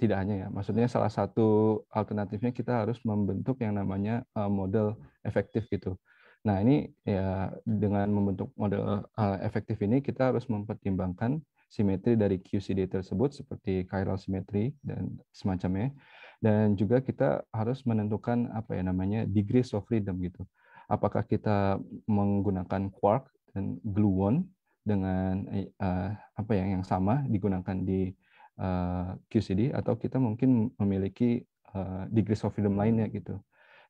tidak hanya ya, maksudnya salah satu alternatifnya kita harus membentuk yang namanya eh, model efektif gitu. Nah ini ya dengan membentuk model eh, efektif ini kita harus mempertimbangkan simetri dari QCD tersebut seperti chiral simetri dan semacamnya. Dan juga kita harus menentukan apa ya namanya degree of freedom gitu. Apakah kita menggunakan quark dan gluon dengan uh, apa yang yang sama digunakan di uh, eh, QCD atau kita mungkin memiliki uh, degree of freedom lainnya gitu.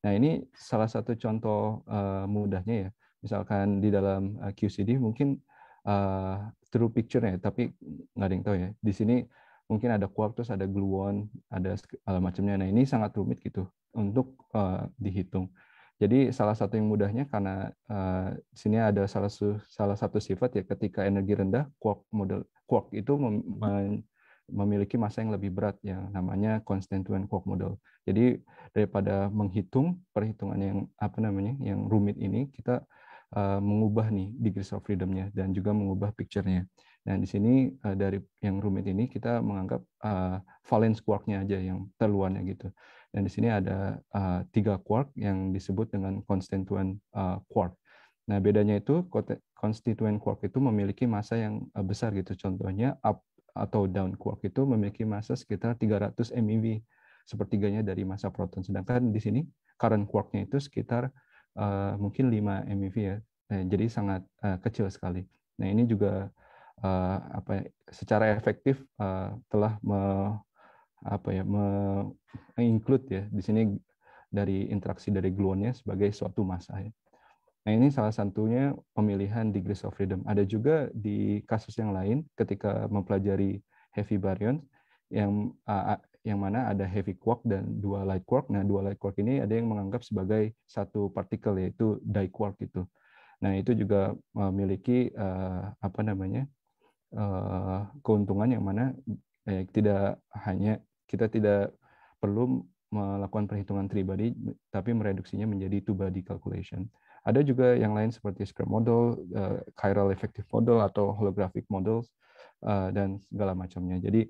Nah ini salah satu contoh uh, mudahnya ya. Misalkan di dalam uh, QCD mungkin uh, true picture ya, tapi nggak ada yang tahu ya. Di sini mungkin ada quark, terus ada gluon, ada segala macamnya. Nah ini sangat rumit gitu untuk uh, dihitung. Jadi salah satu yang mudahnya karena uh, sini ada salah satu salah satu sifat ya ketika energi rendah quark model quark itu mem, hmm. memiliki massa yang lebih berat yang namanya konstituen quark model. Jadi daripada menghitung perhitungan yang apa namanya yang rumit ini kita uh, mengubah nih degrees of freedom-nya dan juga mengubah picture-nya. Nah, di sini uh, dari yang rumit ini kita menganggap uh, valence quark-nya aja yang terluarnya gitu. Dan di sini ada uh, tiga quark yang disebut dengan konstituen uh, eh, quark. Nah, bedanya itu konstituen quark itu memiliki masa yang uh, besar gitu. Contohnya up atau down quark itu memiliki masa sekitar 300 MeV, sepertiganya dari masa proton. Sedangkan di sini current quarknya itu sekitar uh, mungkin 5 MeV ya. Nah, jadi sangat uh, kecil sekali. Nah, ini juga uh, apa ya, secara efektif uh, telah apa ya menginclude ya di sini dari interaksi dari gluonnya sebagai suatu massa ya. Nah ini salah satunya pemilihan degrees of freedom. Ada juga di kasus yang lain ketika mempelajari heavy baryons yang yang mana ada heavy quark dan dua light quark. Nah dua light quark ini ada yang menganggap sebagai satu partikel yaitu diquark itu. Nah itu juga memiliki e, apa namanya e, keuntungan yang mana e, tidak hanya kita tidak perlu melakukan perhitungan three body, tapi mereduksinya menjadi two body calculation. Ada juga yang lain seperti square model, uh, chiral effective model, atau holographic models, uh, dan segala macamnya. Jadi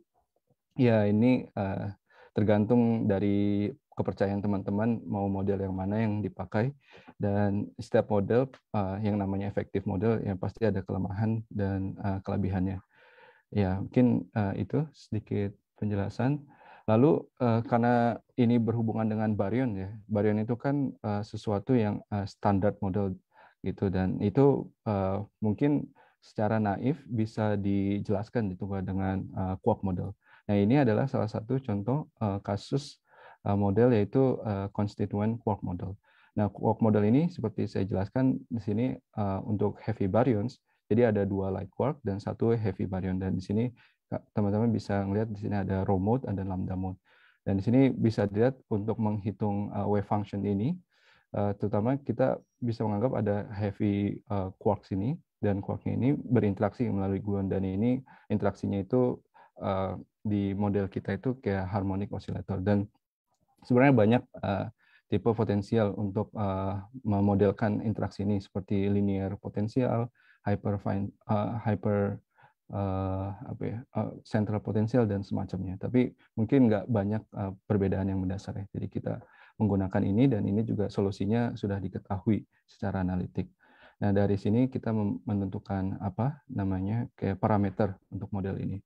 ya ini uh, tergantung dari kepercayaan teman-teman mau model yang mana yang dipakai dan setiap model uh, yang namanya efektif model yang pasti ada kelemahan dan uh, kelebihannya ya mungkin uh, itu sedikit penjelasan Lalu uh, karena ini berhubungan dengan baryon ya, baryon itu kan uh, sesuatu yang uh, standar model gitu dan itu uh, mungkin secara naif bisa dijelaskan gitu dengan uh, quark model. Nah ini adalah salah satu contoh uh, kasus uh, model yaitu uh, constituent quark model. Nah quark model ini seperti saya jelaskan di sini uh, untuk heavy baryons, jadi ada dua light quark dan satu heavy baryon dan di sini teman-teman bisa melihat di sini ada row mode, ada lambda mode. Dan di sini bisa dilihat untuk menghitung uh, wave function ini, uh, terutama kita bisa menganggap ada heavy uh, quarks ini, dan quarknya ini berinteraksi melalui gluon, dan ini interaksinya itu uh, di model kita itu kayak harmonic oscillator. Dan sebenarnya banyak uh, tipe potensial untuk uh, memodelkan interaksi ini, seperti linear potensial, hyper, uh, hyper uh, apa ya uh, eh, central potensial dan semacamnya. Tapi mungkin nggak banyak uh, perbedaan yang mendasar ya. Jadi kita menggunakan ini dan ini juga solusinya sudah diketahui secara analitik. Nah dari sini kita menentukan apa namanya kayak parameter untuk model ini.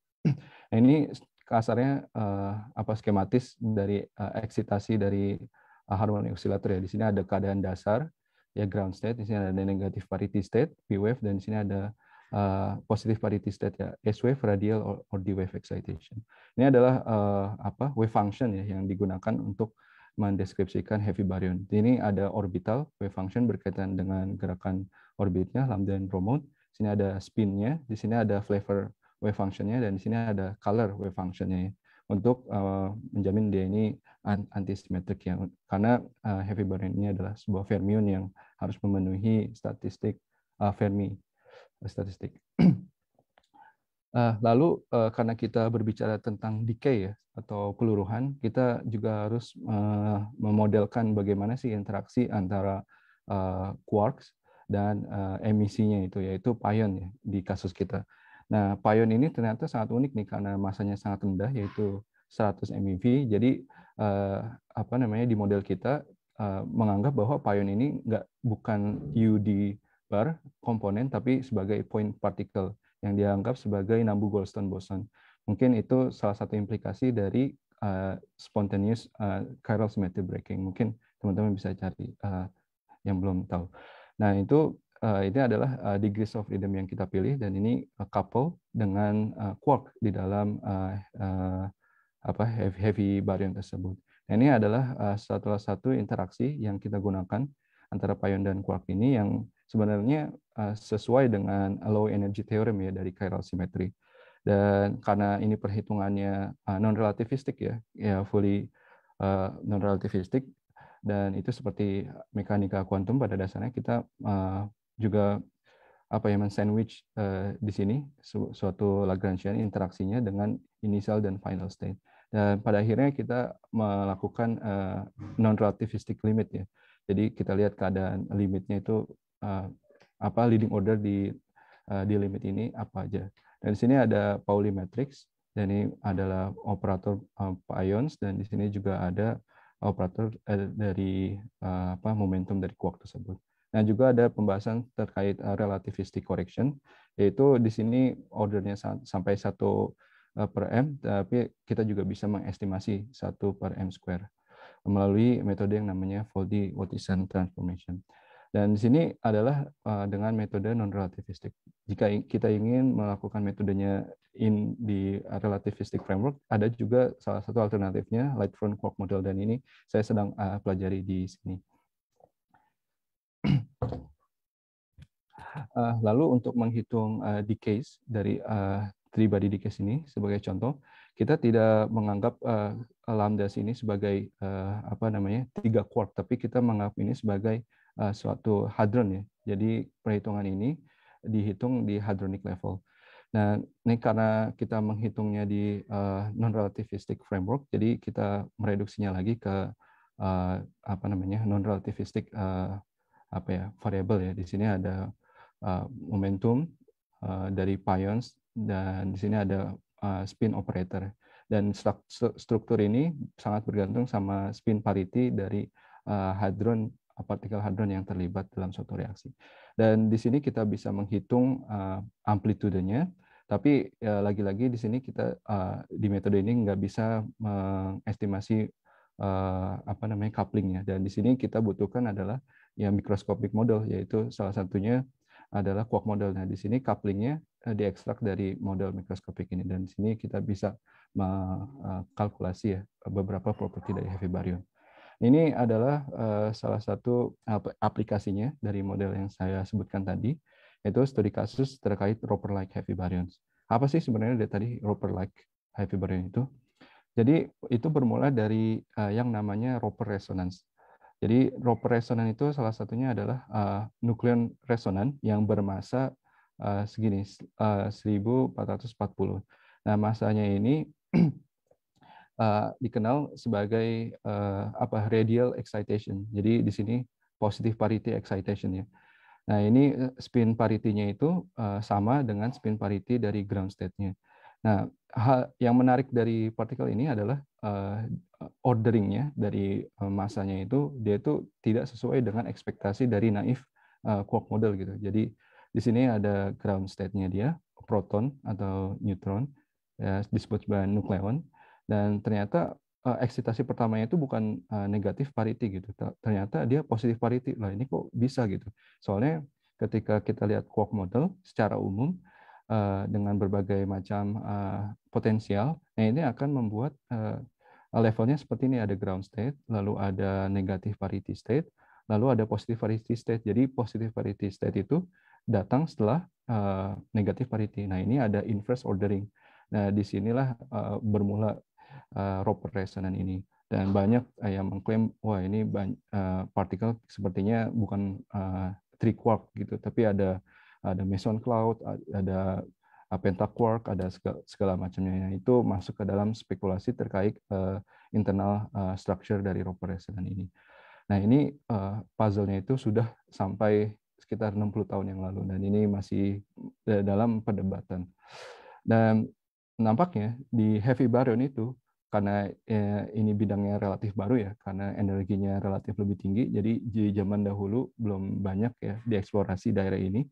Nah, ini kasarnya uh, apa skematis dari uh, eksitasi dari uh, harmonic oscillator ya. Di sini ada keadaan dasar ya ground state, di sini ada negatif parity state, p wave dan di sini ada uh, positive parity state ya S wave, radial or, or D wave excitation. Ini adalah uh, apa wave function ya yang digunakan untuk mendeskripsikan heavy baryon. Ini ada orbital wave function berkaitan dengan gerakan orbitnya lambda dan promote. Di sini ada spinnya, di sini ada flavor wave functionnya dan di sini ada color wave functionnya ya. untuk uh, menjamin dia ini antisimetrik ya karena uh, heavy baryon ini adalah sebuah fermion yang harus memenuhi statistik uh, Fermi statistik. Nah, lalu eh, karena kita berbicara tentang decay ya, atau peluruhan, kita juga harus eh, memodelkan bagaimana sih interaksi antara eh, quarks dan emisinya itu, yaitu pion ya, di kasus kita. Nah, pion ini ternyata sangat unik nih karena masanya sangat rendah, yaitu 100 MeV. Jadi apa namanya di model kita menganggap bahwa pion ini nggak bukan UD per komponen tapi sebagai point particle yang dianggap sebagai Nambu Goldstone boson. Mungkin itu salah satu implikasi dari uh, spontaneous uh, chiral symmetry breaking. Mungkin teman-teman bisa cari uh, yang belum tahu. Nah, itu uh, ini adalah uh, degrees of freedom yang kita pilih dan ini uh, couple dengan uh, quark di dalam uh, uh, apa heavy, baryon tersebut. Nah, ini adalah uh, salah satu interaksi yang kita gunakan antara pion dan kuak ini yang sebenarnya eh, sesuai dengan low energy theorem ya dari chiral symmetry. Dan karena ini perhitungannya uh, eh, non relativistik ya, ya fully uh, eh, non relativistik dan itu seperti mekanika kuantum pada dasarnya kita juga apa ya sandwich di sini suatu Lagrangian interaksinya dengan initial dan final state dan pada akhirnya kita melakukan uh, non relativistic limit ya jadi kita lihat keadaan limitnya itu uh, apa leading order di uh, di limit ini apa aja. Dan di sini ada Pauli matrix dan ini adalah operator uh, ions dan di sini juga ada operator uh, dari uh, apa momentum dari kuat tersebut. Nah, juga ada pembahasan terkait relativistic correction, yaitu di sini ordernya sampai satu per M, tapi kita juga bisa mengestimasi satu per M square melalui metode yang namanya Foldy Watson Transformation. Dan di sini adalah eh, dengan metode non-relativistik. Jika kita ingin melakukan metodenya in di relativistic framework, ada juga salah satu alternatifnya light front quark model dan ini saya sedang eh, pelajari di sini. Eh, lalu untuk menghitung decays dari tribadi three body decays ini sebagai contoh, kita tidak menganggap uh, eh, lambda ini sebagai uh, apa namanya tiga quark, tapi kita menganggap ini sebagai uh, suatu hadron ya. Jadi perhitungan ini dihitung di hadronic level. Nah, ini karena kita menghitungnya di uh, non-relativistic framework, jadi kita mereduksinya lagi ke uh, apa namanya non-relativistic uh, apa ya variable ya. Di sini ada uh, momentum uh, dari pions dan di sini ada Eh, spin operator. Dan struktur ini sangat bergantung sama spin parity dari eh, hadron eh, partikel hadron yang terlibat dalam suatu reaksi. Dan di sini kita bisa menghitung amplitudennya amplitudenya, tapi lagi-lagi di sini kita di metode ini nggak bisa mengestimasi apa namanya couplingnya. Dan di sini kita butuhkan adalah ya mikroskopik model, yaitu salah satunya adalah quark modelnya di sini couplingnya eh, diekstrak dari model mikroskopik ini dan di sini kita bisa mengkalkulasi eh, ya beberapa properti dari heavy baryon. Ini adalah eh, salah satu aplikasinya dari model yang saya sebutkan tadi, yaitu studi kasus terkait roper-like heavy baryons. Apa sih sebenarnya dari tadi roper-like heavy baryon itu? Jadi itu bermula dari yang namanya roper resonance. Jadi Roper resonan itu salah satunya adalah uh, nukleon resonan yang bermasa uh, eh, segini eh, uh, 1440. Nah, masanya ini uh, dikenal sebagai uh, apa radial excitation. Jadi di sini positive parity excitation ya. Nah, ini spin parity-nya itu uh, sama dengan spin parity dari ground state-nya. Nah, hal yang menarik dari partikel ini adalah uh, orderingnya dari eh, masanya itu dia itu tidak sesuai dengan ekspektasi dari naif uh, quark model gitu. Jadi di sini ada ground state-nya dia, proton atau neutron, ya, disebut sebagai nukleon, dan ternyata uh, eksitasi pertamanya itu bukan uh, negatif parity gitu. Ternyata dia positif parity. Lah ini kok bisa gitu. Soalnya ketika kita lihat quark model secara umum Eh, dengan berbagai macam eh, potensial. Nah ini akan membuat eh, levelnya seperti ini ada ground state, lalu ada negative parity state, lalu ada positive parity state. Jadi positive parity state itu datang setelah uh, negative parity. Nah ini ada inverse ordering. Nah disinilah uh, bermula uh, Roper resonance ini. Dan banyak yang mengklaim wah ini partikel sepertinya bukan uh, three quark gitu, tapi ada ada Mason Cloud, ada Pentaquark, ada segala, segala macamnya. Nah, itu masuk ke dalam spekulasi terkait uh, internal uh, structure dari roper resilient ini. Nah ini uh, puzzle-nya itu sudah sampai sekitar 60 tahun yang lalu dan ini masih dalam perdebatan. Dan nampaknya di heavy baryon itu karena ini bidangnya relatif baru ya, karena energinya relatif lebih tinggi, jadi di zaman dahulu belum banyak ya dieksplorasi daerah ini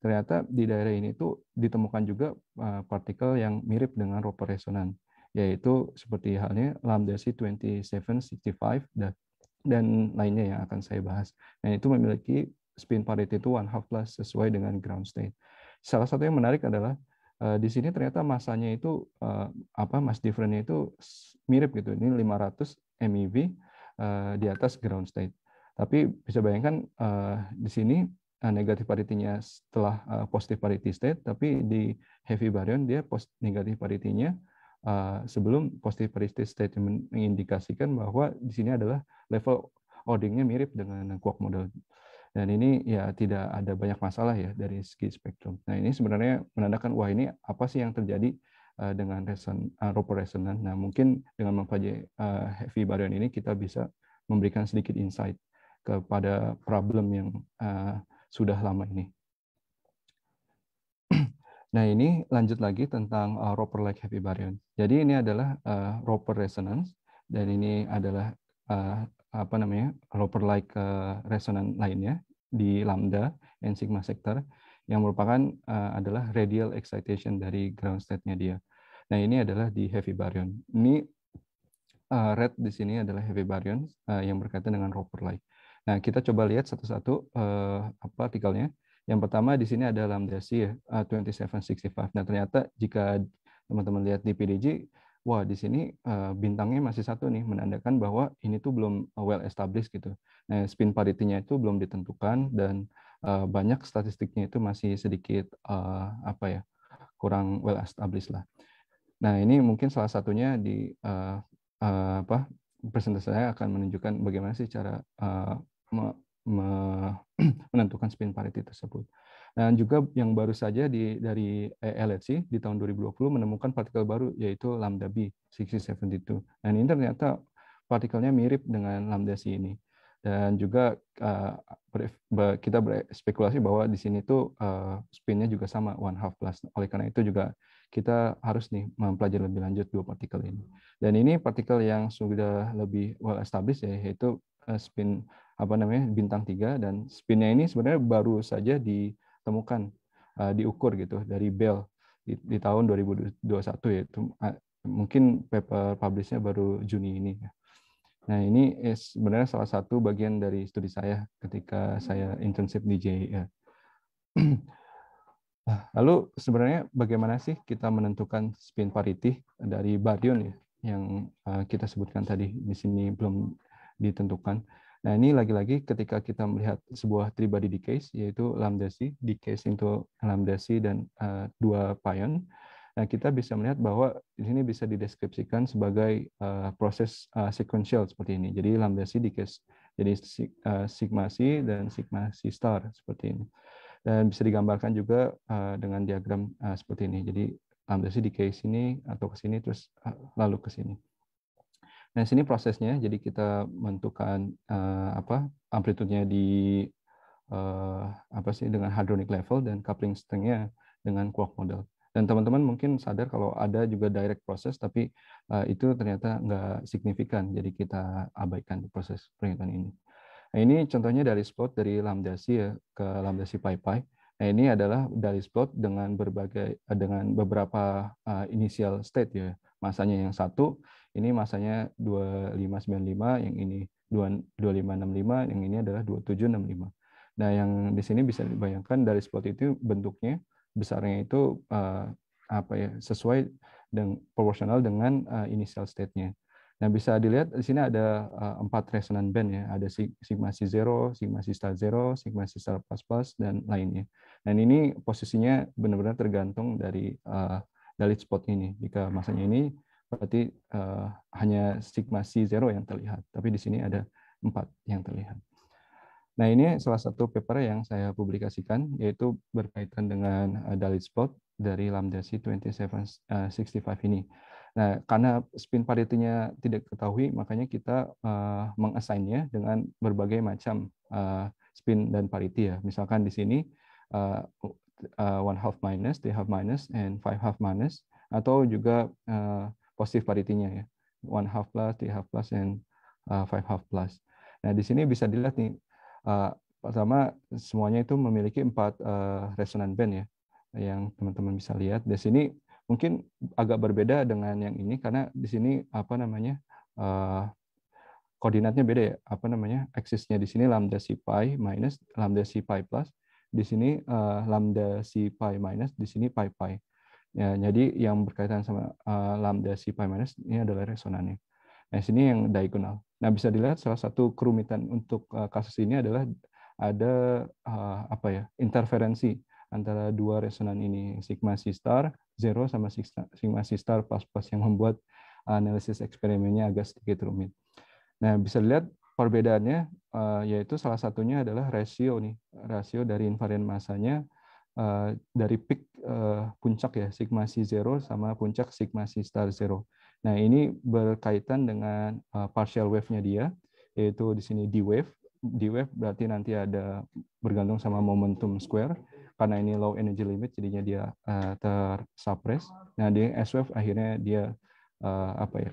ternyata di daerah ini tuh ditemukan juga eh, partikel yang mirip dengan Roper resonan, yaitu seperti halnya lambda C2765 dan lainnya yang akan saya bahas. Nah, itu memiliki spin parity itu one half plus sesuai dengan ground state. Salah satu yang menarik adalah eh, di sini ternyata masanya itu eh, apa mass difference itu mirip gitu. Ini 500 MeV di atas ground state. Tapi bisa bayangkan di sini Eh, negatif paritinya setelah uh, eh, positif parity state, tapi di heavy baryon dia post negatif paritinya uh, eh, sebelum positif parity state mengindikasikan bahwa di sini adalah level ordingnya mirip dengan quark model. Dan ini ya tidak ada banyak masalah ya dari segi spektrum. Nah ini sebenarnya menandakan wah ini apa sih yang terjadi dengan reson, uh, Roper resonance. Nah mungkin dengan mempelajari uh, heavy baryon ini kita bisa memberikan sedikit insight kepada problem yang uh, sudah lama ini. Nah, ini lanjut lagi tentang uh, Roper like heavy baryon. Jadi ini adalah uh, Roper resonance dan ini adalah uh, apa namanya? Roper like uh, resonance lainnya di lambda n, sigma sector yang merupakan uh, adalah radial excitation dari ground state-nya dia. Nah, ini adalah di heavy baryon. Ini uh, red di sini adalah heavy baryon uh, yang berkaitan dengan Roper like. Nah, kita coba lihat satu-satu uh, apa artikelnya. Yang pertama di sini ada lambdasi ya, 2765. Nah, ternyata jika teman-teman lihat di PDG, wah di sini uh, bintangnya masih satu nih, menandakan bahwa ini tuh belum eh, well established gitu. Nah, spin parity-nya itu belum ditentukan dan uh, banyak statistiknya itu masih sedikit uh, apa ya, kurang well established lah. Nah, ini mungkin salah satunya di uh, uh, apa presentasi saya akan menunjukkan bagaimana sih cara uh, me, me, menentukan spin parity tersebut. Dan juga yang baru saja di, dari e e, LHC di tahun 2020 menemukan partikel baru yaitu lambda B 672. Dan ini ternyata partikelnya mirip dengan lambda C ini. Dan juga eh, kita berspekulasi bahwa di sini tuh eh, spinnya juga sama one half plus. Oleh karena itu juga kita harus nih mempelajari lebih lanjut dua partikel ini. Dan ini partikel yang sudah lebih well established ya, yaitu eh, spin apa namanya bintang tiga dan spinnya ini sebenarnya baru saja ditemukan uh, diukur gitu dari Bell di, di tahun 2021 yaitu uh, mungkin paper publishnya baru Juni ini. Ya. Nah ini sebenarnya salah satu bagian dari studi saya ketika saya internship di ya. Lalu sebenarnya bagaimana sih kita menentukan spin parity dari baryon ya yang eh, kita sebutkan tadi di sini belum ditentukan. Nah, ini lagi-lagi ketika kita melihat sebuah tribody decays, yaitu lambda C, decays into lambda C dan uh, dua pion, nah kita bisa melihat bahwa di sini bisa dideskripsikan sebagai uh, proses uh, sequential seperti ini. Jadi lambda C decays jadi uh, sigma C dan sigma C star seperti ini. Dan bisa digambarkan juga uh, dengan diagram uh, seperti ini. Jadi lambda C decays ini atau ke sini terus uh, lalu ke sini. Nah, sini prosesnya. Jadi kita menentukan uh, eh, apa amplitudenya di uh, apa sih dengan hadronic level dan coupling strength dengan quark model. Dan teman-teman mungkin sadar kalau ada juga direct proses, tapi uh, itu ternyata nggak signifikan. Jadi kita abaikan proses perhitungan ini. Nah, ini contohnya dari spot dari lambdasi ya ke lambda C pi pi. Nah, ini adalah dari spot dengan berbagai dengan beberapa uh, initial state ya. Masanya yang satu, ini masanya 2595, yang ini 2565, yang ini adalah 2765. Nah, yang di sini bisa dibayangkan dari spot itu bentuknya besarnya itu uh, apa ya sesuai dengan proporsional dengan uh, initial state-nya. Nah, bisa dilihat di sini ada eh, empat uh, resonant band ya, ada sigma C0, sigma C star 0, sigma C star plus plus dan lainnya. Dan ini posisinya benar-benar tergantung dari uh, dari spot ini. Jika masanya ini berarti uh, hanya sigma C0 yang terlihat, tapi di sini ada empat yang terlihat. Nah ini salah satu paper yang saya publikasikan, yaitu berkaitan dengan uh, Dalit Spot dari Lambda C2765 uh, eh, ini. Nah, karena spin paritinya tidak ketahui, makanya kita uh, mengassignnya dengan berbagai macam uh, spin dan pariti ya. Misalkan di sini uh, uh, one half minus, three half minus, and five half minus, atau juga uh, positif parity-nya ya. One half plus, three half plus, and uh, five half plus. Nah, di sini bisa dilihat nih, uh, pertama semuanya itu memiliki empat uh, resonan band ya, yang teman-teman bisa lihat. Di sini mungkin agak berbeda dengan yang ini karena di sini apa namanya koordinatnya beda ya apa namanya eksisnya di sini lambda si pi minus lambda si pi plus di sini uh, lambda si pi minus di sini pi pi Ya, jadi yang berkaitan sama uh, lambda si pi minus ini adalah resonannya. Nah, sini yang diagonal. Nah, bisa dilihat salah satu kerumitan untuk uh, kasus ini adalah ada uh, apa ya? interferensi antara dua resonan ini, sigma C star 0 sama sigma C star plus plus yang membuat analisis eksperimennya agak sedikit rumit. Nah, bisa dilihat perbedaannya uh, yaitu salah satunya adalah rasio nih, rasio dari invarian masanya Eh, dari peak uh, puncak ya sigma C 0 sama puncak sigma C star 0. Nah, ini berkaitan dengan uh, partial wave-nya dia yaitu di sini D wave. D wave berarti nanti ada bergantung sama momentum square karena ini low energy limit jadinya dia uh, tersuppress. Nah, di S wave akhirnya dia uh, apa ya?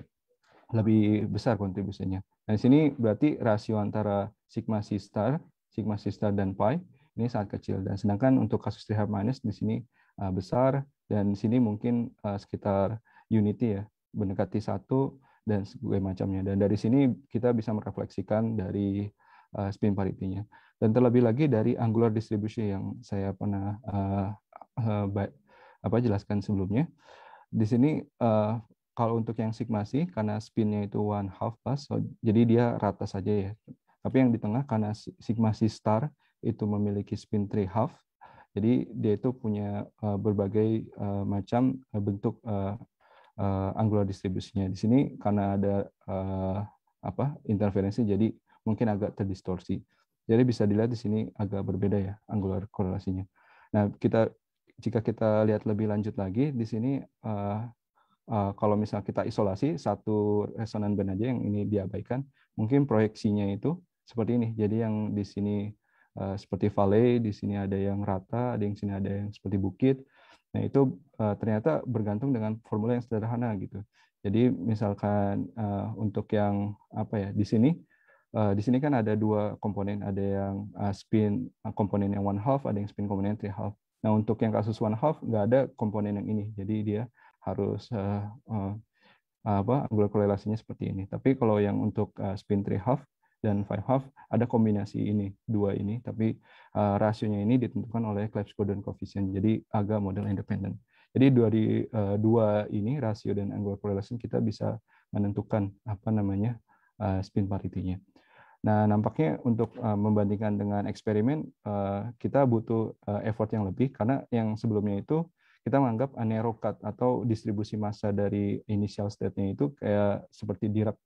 lebih besar kontribusinya. Nah, di sini berarti rasio antara sigma C star, sigma C star dan pi ini sangat kecil. Dan sedangkan untuk kasus TH minus di sini uh, besar dan di sini mungkin uh, sekitar unity ya, mendekati satu dan segala macamnya. Dan dari sini kita bisa merefleksikan dari uh, spin parity Dan terlebih lagi dari angular distribution yang saya pernah uh, uh, apa jelaskan sebelumnya. Di sini uh, kalau untuk yang sigma sih karena spinnya itu one half plus, so, jadi dia rata saja ya. Tapi yang di tengah karena sigma c star itu memiliki spin three half. Jadi dia itu punya eh, berbagai eh, macam eh, bentuk angular distribusinya. Di sini karena ada uh, apa interferensi jadi mungkin agak terdistorsi. Jadi bisa dilihat di sini agak berbeda ya angular korelasinya. Nah, kita jika kita lihat lebih lanjut lagi di sini kalau misal kita isolasi satu resonan band aja yang ini diabaikan, mungkin proyeksinya itu seperti ini. Jadi yang di sini Eh, seperti vale, di sini ada yang rata, ada yang sini ada yang seperti bukit. Nah, itu eh, ternyata bergantung dengan formula yang sederhana gitu. Jadi misalkan eh, untuk yang apa ya di sini di sini kan ada dua komponen, ada yang spin komponen yang one half, ada yang spin komponen three half. Nah, untuk yang kasus one half nggak ada komponen yang ini. Jadi dia harus apa angular korelasinya seperti ini. Tapi kalau yang untuk spin three half dan five half ada kombinasi ini dua ini tapi uh, rasionya ini ditentukan oleh dan coefficient jadi agak model independen jadi dua di uh, dua ini rasio dan angular correlation kita bisa menentukan apa namanya uh, spin paritinya Nah, nampaknya untuk uh, membandingkan dengan eksperimen uh, kita butuh uh, effort yang lebih karena yang sebelumnya itu kita menganggap anerokat atau distribusi massa dari initial state-nya itu kayak seperti dirap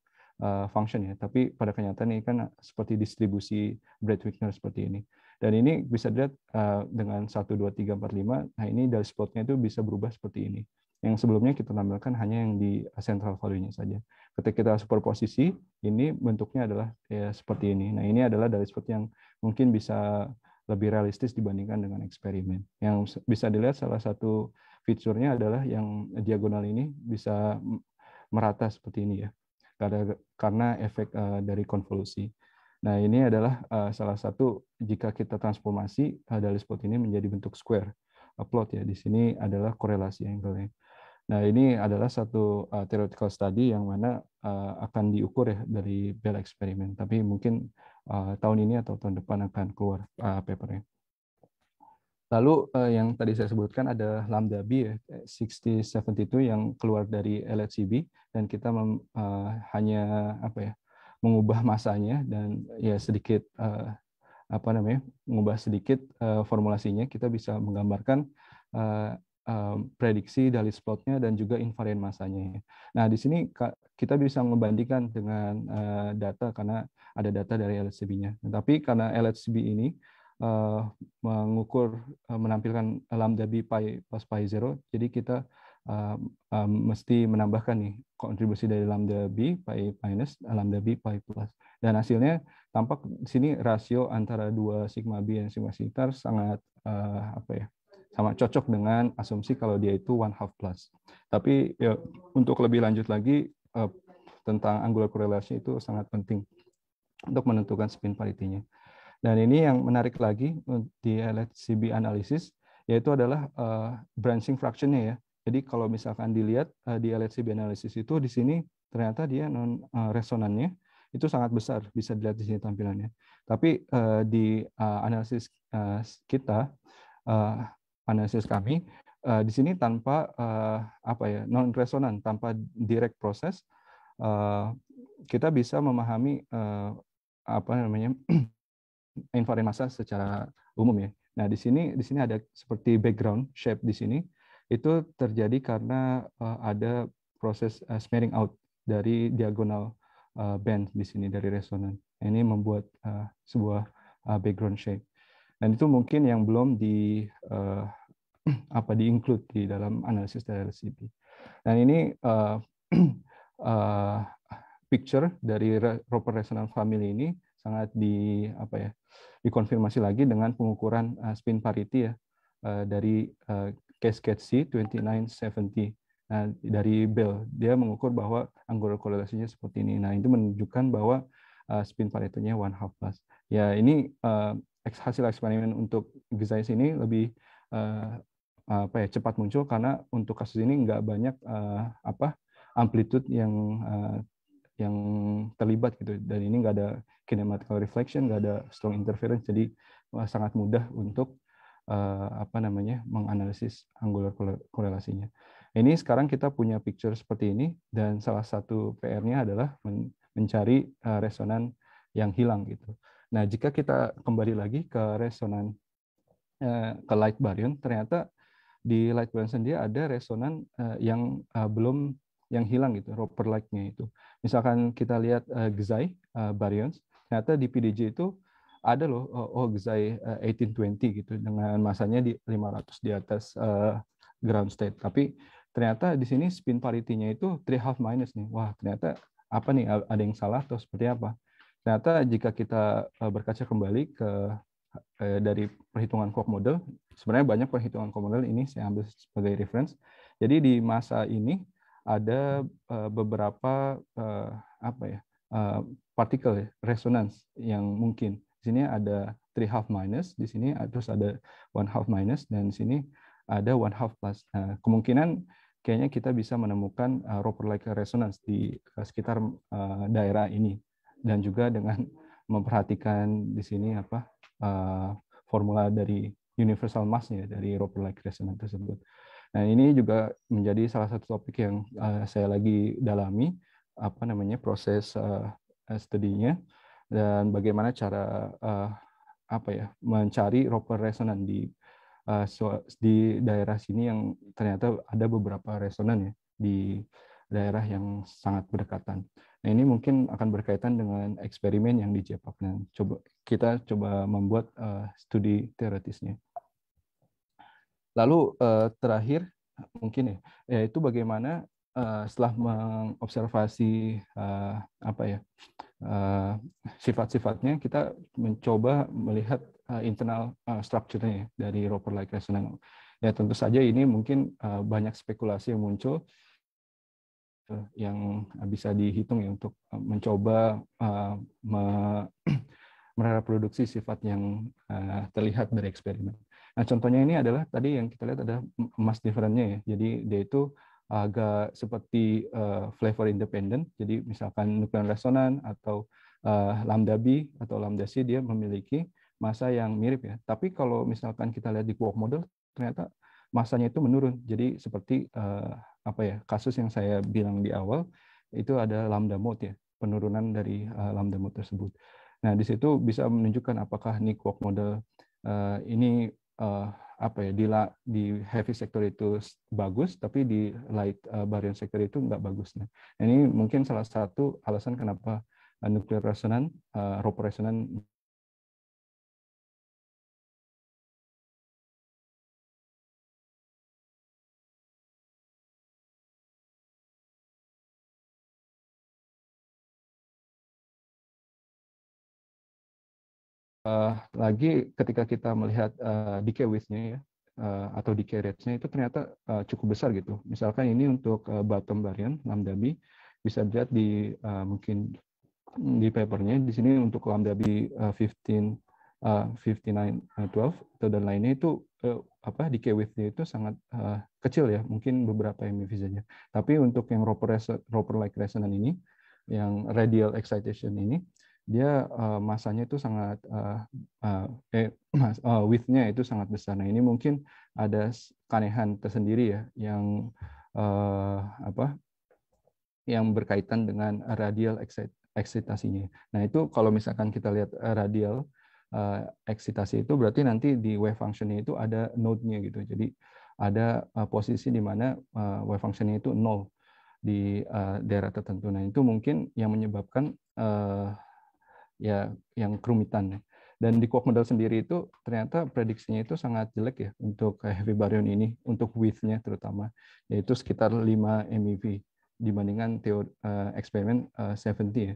uh, function ya, tapi pada kenyataan ini kan seperti distribusi breadwinner seperti ini. Dan ini bisa dilihat uh, dengan 1, 2, 3, 4, 5, nah ini dari spotnya itu bisa berubah seperti ini. Yang sebelumnya kita tampilkan hanya yang di central value-nya saja. Ketika kita superposisi, ini bentuknya adalah ya, seperti ini. Nah ini adalah dari spot yang mungkin bisa lebih realistis dibandingkan dengan eksperimen. Yang bisa dilihat salah satu fiturnya adalah yang diagonal ini bisa merata seperti ini ya karena, efek eh, dari konvolusi. Nah, ini adalah eh, salah satu jika kita transformasi dari spot ini menjadi bentuk square eh, plot ya. Di sini adalah korelasi angle-nya. Nah, ini adalah satu uh, theoretical study yang mana akan diukur ya dari Bell eksperimen. Tapi mungkin tahun ini atau tahun depan akan keluar uh, papernya. Lalu eh, yang tadi saya sebutkan ada lambda B ya, 6072 yang keluar dari LHCb dan kita mem, uh, hanya apa ya mengubah masanya dan ya sedikit uh, apa namanya mengubah sedikit uh, formulasinya kita bisa menggambarkan uh, uh, prediksi dari plotnya dan juga invarian masanya. Nah di sini kita bisa membandingkan dengan uh, data karena ada data dari LHCb-nya. Nah, tapi karena LHCb ini uh, mengukur uh, menampilkan lambda b pi plus pi zero. Jadi kita uh, uh, mesti menambahkan nih kontribusi dari lambda b pi minus lambda b pi plus. Dan hasilnya tampak di sini rasio antara dua sigma b dan sigma sitar sangat uh, apa ya sama cocok dengan asumsi kalau dia itu one half plus. Tapi ya, untuk lebih lanjut lagi uh, tentang angular correlation itu sangat penting untuk menentukan spin paritinya. nya dan ini yang menarik lagi di LHCb analisis, yaitu adalah uh, branching fractionnya ya. Jadi kalau misalkan dilihat uh, di LHCb analisis itu di sini ternyata dia non eh, resonannya itu sangat besar, bisa dilihat di sini tampilannya. Tapi di analisis kita, analisis kami, di sini tanpa apa ya non resonan, tanpa direct proses, kita bisa memahami apa namanya invarian massa secara umum ya. Nah, di sini di sini ada seperti background shape di sini itu terjadi karena eh, ada proses uh, smearing out dari diagonal eh, band di sini dari resonan. Ini membuat sebuah background shape. Dan itu mungkin yang belum di apa di include di dalam analisis dari LCD. Dan ini uh, uh, picture dari proper resonant family ini sangat di apa ya dikonfirmasi lagi dengan pengukuran uh, spin parity ya uh, dari uh, eh, Cascade C 2970 uh, dari Bell. Dia mengukur bahwa angular korelasinya seperti ini. Nah, itu menunjukkan bahwa uh, spin parity-nya one half plus. Ya, ini uh, hasil eksperimen untuk Gezeis ini lebih uh, apa ya cepat muncul karena untuk kasus ini nggak banyak uh, apa amplitude yang uh, yang terlibat gitu dan ini nggak ada kinematical reflection nggak ada strong interference jadi sangat mudah untuk uh, apa namanya menganalisis angular korelasinya ini sekarang kita punya picture seperti ini dan salah satu PR-nya adalah men mencari uh, resonan yang hilang gitu nah jika kita kembali lagi ke resonan uh, ke light baryon ternyata di light baryon sendiri ada resonan uh, yang uh, belum yang hilang gitu, roper like-nya itu. Misalkan kita lihat uh, eh, Gzai uh, eh, Barions, ternyata di PDJ itu ada loh eh, oh Gzai 1820 gitu dengan masanya di 500 di atas uh, ground state. Tapi ternyata di sini spin parity-nya itu three half minus nih. Wah, ternyata apa nih ada yang salah atau seperti apa? Ternyata jika kita berkaca kembali ke eh, dari perhitungan Koch model, sebenarnya banyak perhitungan Koch model ini saya ambil sebagai reference. Jadi di masa ini ada uh, beberapa uh, apa ya uh, partikel ya, resonance yang mungkin. Di sini ada three half minus, di sini terus ada one half minus, dan di sini ada one half plus. Nah, kemungkinan kayaknya kita bisa menemukan uh, Roper-like resonance di uh, sekitar uh, daerah ini, dan juga dengan memperhatikan di sini apa uh, formula dari universal mass-nya dari Roper-like resonance tersebut. Nah, ini juga menjadi salah satu topik yang uh, saya lagi dalami apa namanya proses uh, eh, eh, studinya dan bagaimana cara uh, apa ya mencari Doppler resonan di uh, di daerah sini yang ternyata ada beberapa resonan ya di daerah yang sangat berdekatan. Nah ini mungkin akan berkaitan dengan eksperimen yang di Jepang. Nah, coba kita coba membuat uh, studi teoretisnya. Lalu uh, terakhir mungkin ya, yaitu bagaimana uh, setelah mengobservasi uh, apa ya uh, sifat-sifatnya, kita mencoba melihat uh, internal uh, structure ya dari Roper Like resonance. Ya tentu saja ini mungkin uh, banyak spekulasi yang muncul yang bisa dihitung ya untuk mencoba uh, me mereproduksi sifat yang uh, terlihat dari eksperimen. Nah, contohnya ini adalah tadi yang kita lihat ada emas differentnya ya. Jadi dia itu agak seperti uh, flavor independent. Jadi misalkan nuklir resonan atau uh, lambda B atau lambda C dia memiliki massa yang mirip ya. Tapi kalau misalkan kita lihat di Quark model ternyata masanya itu menurun. Jadi seperti uh, apa ya? kasus yang saya bilang di awal itu ada lambda mode ya, penurunan dari uh, lambda mode tersebut. Nah, di situ bisa menunjukkan apakah ini Quark model uh, ini uh, apa ya di la, di heavy sector itu bagus tapi di light uh, eh, baryon sector itu nggak bagus nah ini mungkin salah satu alasan kenapa uh, nuclear resonan uh, rope resonan uh, lagi ketika kita melihat uh, decay width-nya ya uh, atau decay rate nya itu ternyata uh, cukup besar gitu. Misalkan ini untuk uh, bottom variant lambda B bisa dilihat di uh, mungkin di papernya di sini untuk lambda B uh, 15 uh, 59 uh, 12 atau dan lainnya itu uh, apa decay width-nya itu sangat uh, kecil ya, mungkin beberapa mv nya Tapi untuk yang roper like resonance ini yang radial excitation ini dia uh, masanya itu sangat uh, uh, eh, eh, eh mas, uh, width-nya itu sangat besar. Nah, ini mungkin ada kanehan tersendiri ya yang uh, apa yang berkaitan dengan radial excit eksitasinya. Nah, itu kalau misalkan kita lihat radial uh, eksitasi itu berarti nanti di wave functionnya itu ada node-nya gitu. Jadi ada uh, posisi di mana uh, wave functionnya itu nol di uh, daerah tertentu. Nah, itu mungkin yang menyebabkan uh, ya yang kerumitan ya. Dan di Quark model sendiri itu ternyata prediksinya itu sangat jelek ya untuk heavy baryon ini, untuk width-nya terutama, yaitu sekitar 5 MeV dibandingkan teori, uh, eksperimen uh, eh,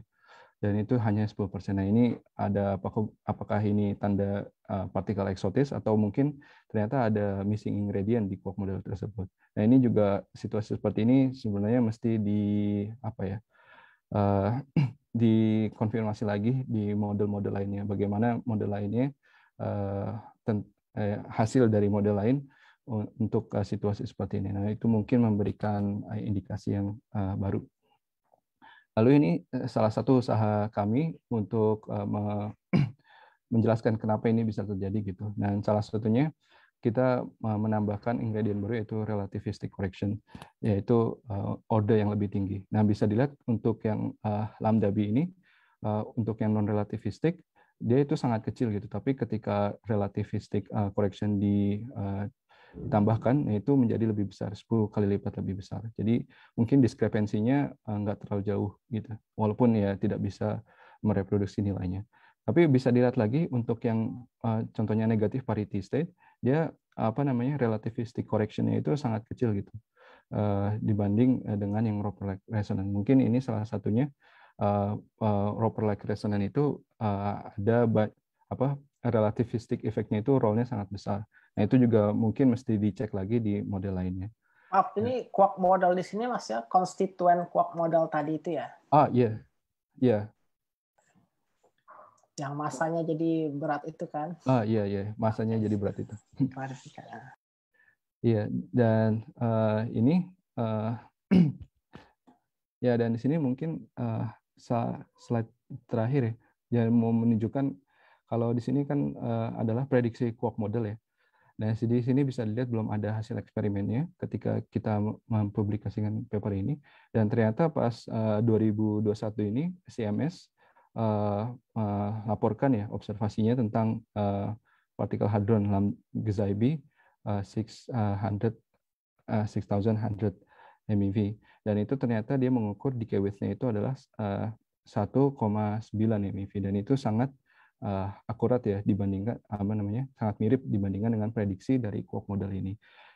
70 ya. Dan itu hanya 10 persen. Nah ini ada apakah, apakah ini tanda uh, partikel eksotis atau mungkin ternyata ada missing ingredient di Quark model tersebut. Nah ini juga situasi seperti ini sebenarnya mesti di apa ya? uh, dikonfirmasi lagi di model-model lainnya. Bagaimana model lainnya uh, eh, hasil dari model lain untuk uh, situasi seperti ini. Nah, itu mungkin memberikan indikasi yang uh, baru. Lalu ini salah satu usaha kami untuk uh, menjelaskan kenapa ini bisa terjadi gitu. Dan salah satunya kita eh, menambahkan ingredient baru yaitu relativistic correction, yaitu eh, order yang lebih tinggi. Nah, bisa dilihat untuk yang eh, lambda B ini, untuk yang non-relativistic, dia itu sangat kecil gitu. Tapi ketika relativistic correction ditambahkan, itu menjadi lebih besar, 10 kali lipat lebih besar. Jadi mungkin diskrepensinya nggak terlalu jauh gitu, walaupun ya tidak bisa mereproduksi nilainya. Tapi bisa dilihat lagi untuk yang contohnya negatif parity state, dia apa namanya relativistic correctionnya itu sangat kecil gitu uh, dibanding eh, dengan yang Roper-like resonance. Mungkin ini salah satunya uh, eh, uh, Roper-like resonance itu uh, ada apa relativistic efeknya itu role-nya sangat besar. Nah itu juga mungkin mesti dicek lagi di model lainnya. Maaf, ini ya. quark model di sini maksudnya ya konstituen quark model tadi itu ya? Ah iya, yeah. iya. Yeah yang masanya jadi berat itu kan? Ah iya iya, masanya jadi berat itu. iya dan uh, ini uh, ya dan di sini mungkin uh, slide terakhir ya, yang mau menunjukkan kalau di sini kan uh, adalah prediksi Quark model ya. dan di sini bisa dilihat belum ada hasil eksperimennya ketika kita mempublikasikan paper ini. Dan ternyata pas uh, 2021 ini CMS uh, laporkan ya observasinya tentang eh, partikel hadron dalam Gezaibi uh, 600 uh, 6100 MeV dan itu ternyata dia mengukur di width-nya itu adalah 1,9 MeV dan itu sangat akurat ya dibandingkan apa namanya sangat mirip dibandingkan dengan prediksi dari quark model ini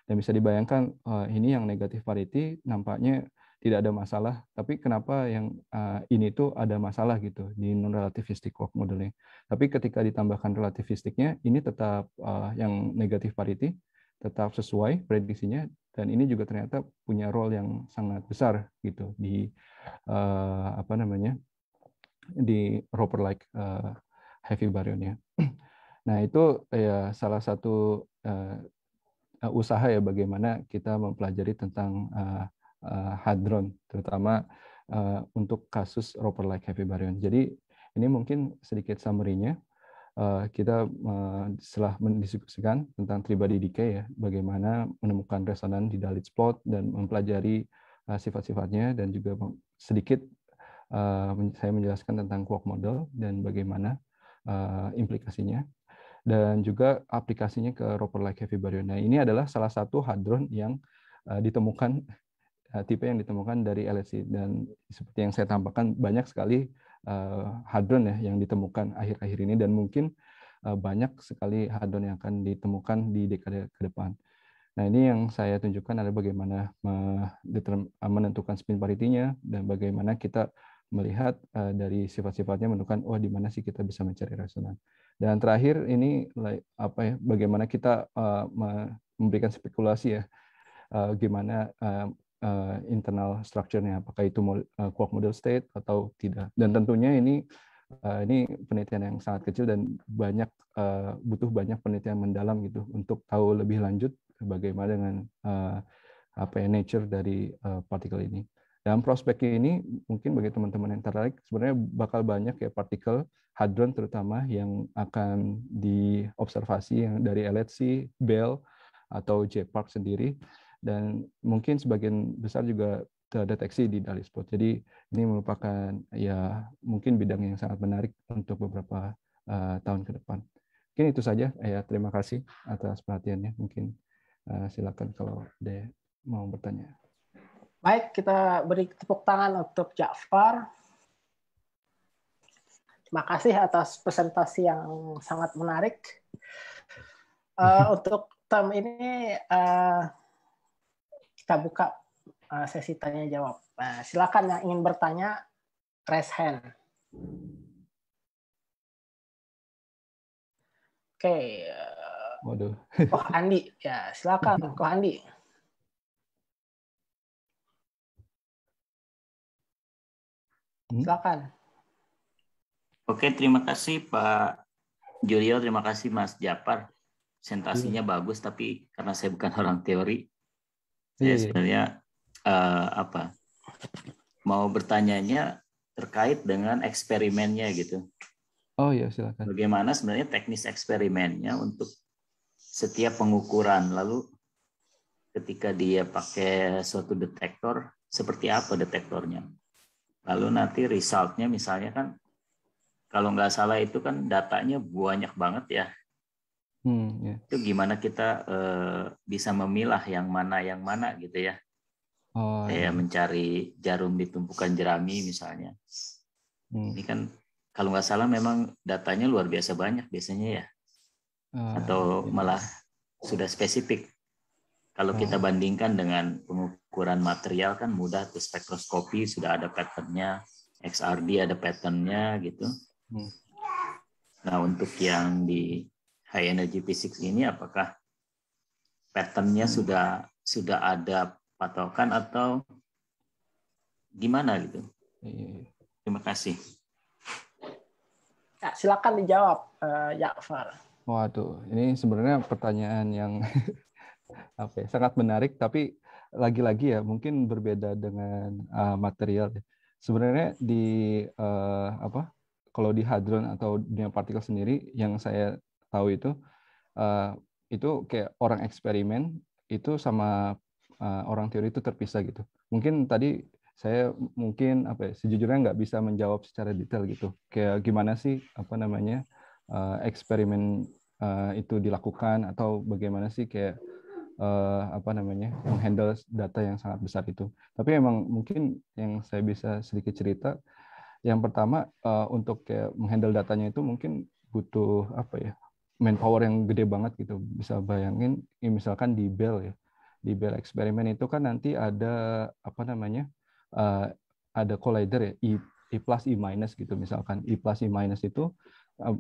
dan bisa dibayangkan ini yang negatif parity nampaknya tidak ada masalah, tapi kenapa yang uh, ini tuh ada masalah gitu di non-relativistic work modeling. Tapi ketika ditambahkan relativistiknya, ini tetap uh, yang negatif parity, tetap sesuai prediksinya, dan ini juga ternyata punya role yang sangat besar gitu di uh, apa namanya di roper like uh, heavy baryonnya Nah itu ya salah satu uh, usaha ya bagaimana kita mempelajari tentang uh, Eh, hadron, terutama eh, untuk kasus Roper-like heavy baryon. Jadi ini mungkin sedikit summary-nya. Eh, kita setelah mendiskusikan tentang tribadi decay, ya, bagaimana menemukan resonan di Dalitz plot dan mempelajari sifat-sifatnya dan juga sedikit saya menjelaskan tentang quark model dan bagaimana implikasinya dan juga aplikasinya ke Roper-like heavy baryon. Nah, ini adalah salah satu hadron yang ditemukan Eh, tipe yang ditemukan dari LSI dan seperti yang saya tampakkan banyak sekali eh, hadron ya yang ditemukan akhir-akhir ini dan mungkin eh, banyak sekali hadron yang akan ditemukan di dekade ke depan. Nah, ini yang saya tunjukkan adalah bagaimana menentukan spin parity-nya dan bagaimana kita melihat dari sifat-sifatnya menentukan oh di mana sih kita bisa mencari resonan. Dan terakhir ini apa ya bagaimana kita memberikan spekulasi ya gimana uh, internal structure-nya, apakah itu uh, eh, quark model state atau tidak. Dan tentunya ini uh, ini penelitian yang sangat kecil dan banyak uh, butuh banyak penelitian mendalam gitu untuk tahu lebih lanjut bagaimana dengan uh, apa ya nature dari uh, partikel ini. Dalam prospek ini mungkin bagi teman-teman yang tertarik sebenarnya bakal banyak ya partikel hadron terutama yang akan diobservasi yang dari LHC, Bell atau J-Park sendiri dan mungkin sebagian besar juga terdeteksi di dalisport. spot. Jadi ini merupakan ya mungkin bidang yang sangat menarik untuk beberapa uh, tahun ke depan. Mungkin itu saja. Eh, ya terima kasih atas perhatiannya. Mungkin uh, silakan kalau ada mau bertanya. Baik, kita beri tepuk tangan untuk Jafar. Terima kasih atas presentasi yang sangat menarik. Uh, untuk term ini uh, kita buka eh, sesi tanya jawab. Nah, silakan yang ingin bertanya raise hand. Oke. Okay. Eh, Waduh. Andi, ya silakan Koh Andi. Hmm? Silakan. Oke, terima kasih Pak Julio, terima kasih Mas Japar. Presentasinya hmm. bagus, tapi karena saya bukan orang teori, saya sebenarnya uh, apa mau bertanyanya terkait dengan eksperimennya gitu. Oh ya silakan. Bagaimana sebenarnya teknis eksperimennya untuk setiap pengukuran lalu ketika dia pakai suatu detektor seperti apa detektornya? Lalu nanti resultnya misalnya kan kalau nggak salah itu kan datanya banyak banget ya Hmm, yeah. Itu gimana kita uh, bisa memilah yang mana yang mana gitu ya. Oh, Kayak iya. mencari jarum di tumpukan jerami misalnya. Hmm. Ini kan kalau nggak salah memang datanya luar biasa banyak biasanya ya. Uh, Atau yeah. malah sudah spesifik. Kalau kita ah. bandingkan dengan pengukuran material kan mudah tuh spektroskopi sudah ada patternnya, XRD ada patternnya gitu. Hmm. Nah untuk yang di high energy physics ini apakah patternnya sudah sudah ada patokan atau gimana gitu? Iya, iya. Terima kasih. Ya, silakan dijawab, uh, Yakfar. Waduh, ini sebenarnya pertanyaan yang apa ya, sangat menarik, tapi lagi-lagi ya mungkin berbeda dengan uh, material. Sebenarnya di uh, apa kalau di hadron atau dunia partikel sendiri yang saya tahu itu uh, itu kayak orang eksperimen itu sama uh, orang teori itu terpisah gitu. Mungkin tadi saya mungkin apa ya, sejujurnya nggak bisa menjawab secara detail gitu. Kayak gimana sih apa namanya uh, eksperimen uh, itu dilakukan atau bagaimana sih kayak uh, apa namanya menghandle data yang sangat besar itu. Tapi emang mungkin yang saya bisa sedikit cerita, yang pertama uh, untuk kayak menghandle datanya itu mungkin butuh apa ya manpower yang gede banget gitu bisa bayangin ya misalkan di Bell ya di Bell eksperimen itu kan nanti ada apa namanya eh, ada collider ya I, I plus I minus gitu misalkan I plus I minus itu eh,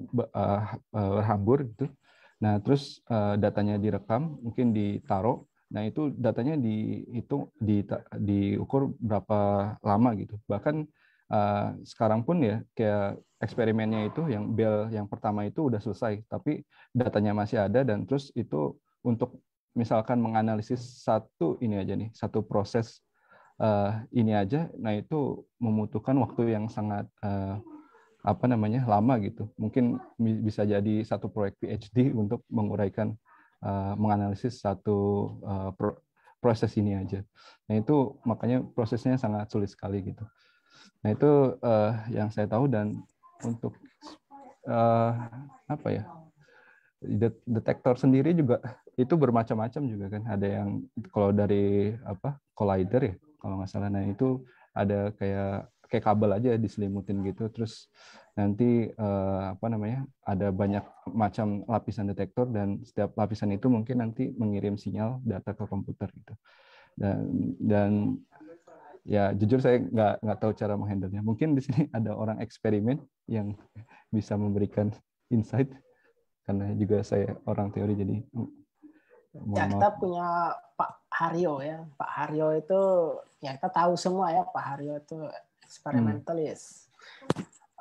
berhambur eh, gitu nah terus datanya direkam mungkin ditaruh nah itu datanya dihitung di diukur berapa lama gitu bahkan Eh, sekarang pun ya kayak eksperimennya itu yang bel yang pertama itu udah selesai tapi datanya masih ada dan terus itu untuk misalkan menganalisis satu ini aja nih satu proses uh, ini aja nah itu membutuhkan waktu yang sangat uh, apa namanya lama gitu mungkin bisa jadi satu proyek PhD untuk menguraikan uh, menganalisis satu uh, proses ini aja nah itu makanya prosesnya sangat sulit sekali gitu Nah itu uh, yang saya tahu dan untuk uh, apa ya detektor sendiri juga itu bermacam-macam juga kan ada yang kalau dari apa collider ya kalau nggak salah nah itu ada kayak kayak kabel aja diselimutin gitu terus nanti uh, apa namanya ada banyak macam lapisan detektor dan setiap lapisan itu mungkin nanti mengirim sinyal data ke komputer gitu dan dan ya jujur saya nggak nggak tahu cara menghandle mungkin di sini ada orang eksperimen yang bisa memberikan insight karena juga saya orang teori jadi ya kita punya Pak Haryo ya Pak Haryo itu ya kita tahu semua ya Pak Haryo itu eksperimentalis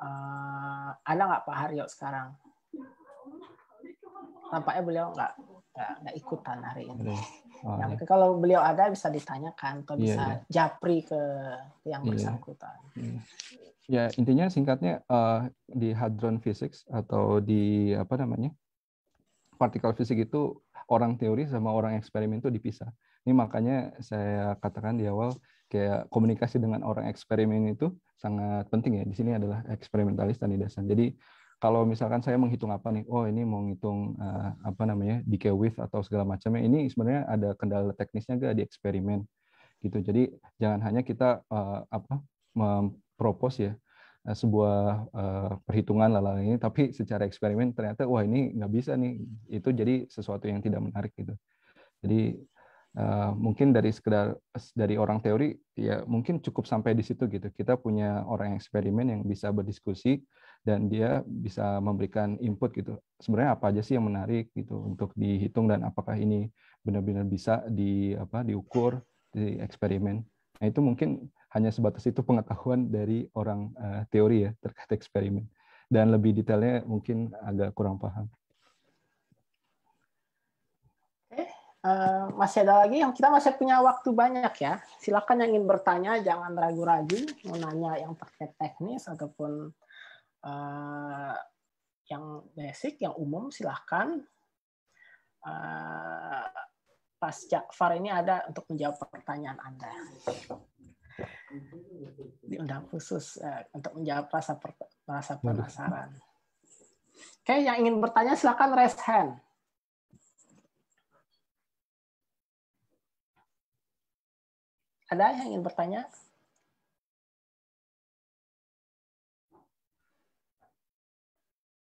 hmm. uh, ada nggak Pak Haryo sekarang Tampaknya beliau nggak nggak ikutan hari ini. Oh, ya, kalau beliau ada bisa ditanyakan atau iya, bisa yeah, yeah. japri ke yang iya. bersangkutan. Yeah. Ya intinya singkatnya uh, di hadron physics atau di apa namanya partikel fisik itu orang teori sama orang eksperimen itu dipisah. Ini makanya saya katakan di awal kayak komunikasi dengan orang eksperimen itu sangat penting ya. Di sini adalah eksperimentalis dan Dasan. Jadi kalau misalkan saya menghitung apa nih, oh ini mau ngitung uh, apa namanya decay width atau segala macamnya, ini sebenarnya ada kendala teknisnya gak di eksperimen gitu. Jadi jangan hanya kita uh, apa mempropos ya eh, sebuah perhitungan lala ini, tapi secara eksperimen ternyata wah ini nggak bisa nih, itu jadi sesuatu yang tidak menarik gitu. Jadi mungkin dari sekedar dari orang teori ya mungkin cukup sampai di situ gitu kita punya orang eksperimen yang bisa berdiskusi dan dia bisa memberikan input gitu. Sebenarnya apa aja sih yang menarik gitu untuk dihitung dan apakah ini benar-benar bisa di apa diukur di eksperimen. Nah, itu mungkin hanya sebatas itu pengetahuan dari orang uh, teori ya terkait eksperimen. Dan lebih detailnya mungkin agak kurang paham. Uh, masih ada lagi yang kita masih punya waktu banyak ya. Silakan yang ingin bertanya jangan ragu-ragu mau nanya yang terkait teknis ataupun uh, yang basic, yang umum silahkan. Uh, eh, pasca far ini ada untuk menjawab pertanyaan Anda. Diundang khusus uh, untuk menjawab rasa, per, rasa penasaran. Oke, okay, yang ingin bertanya silahkan raise hand. Ada yang ingin bertanya?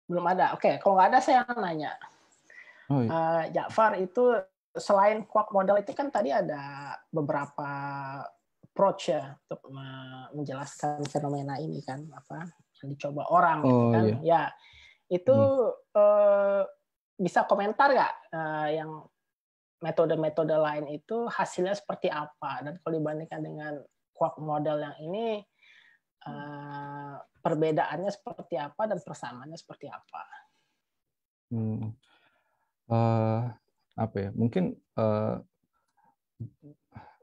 belum ada. Oke, okay. kalau nggak ada saya nanya. Oh, iya. uh, Jafar itu selain kuak model itu kan tadi ada beberapa approach ya untuk menjelaskan fenomena ini kan apa yang dicoba orang gitu oh, kan. Iya. Ya itu hmm. uh, bisa komentar nggak uh, yang metode-metode lain itu hasilnya seperti apa dan kalau dibandingkan dengan kuak model yang ini Hmm. Eh, perbedaannya seperti apa dan persamaannya seperti apa. Hmm. Uh, apa ya? Mungkin uh,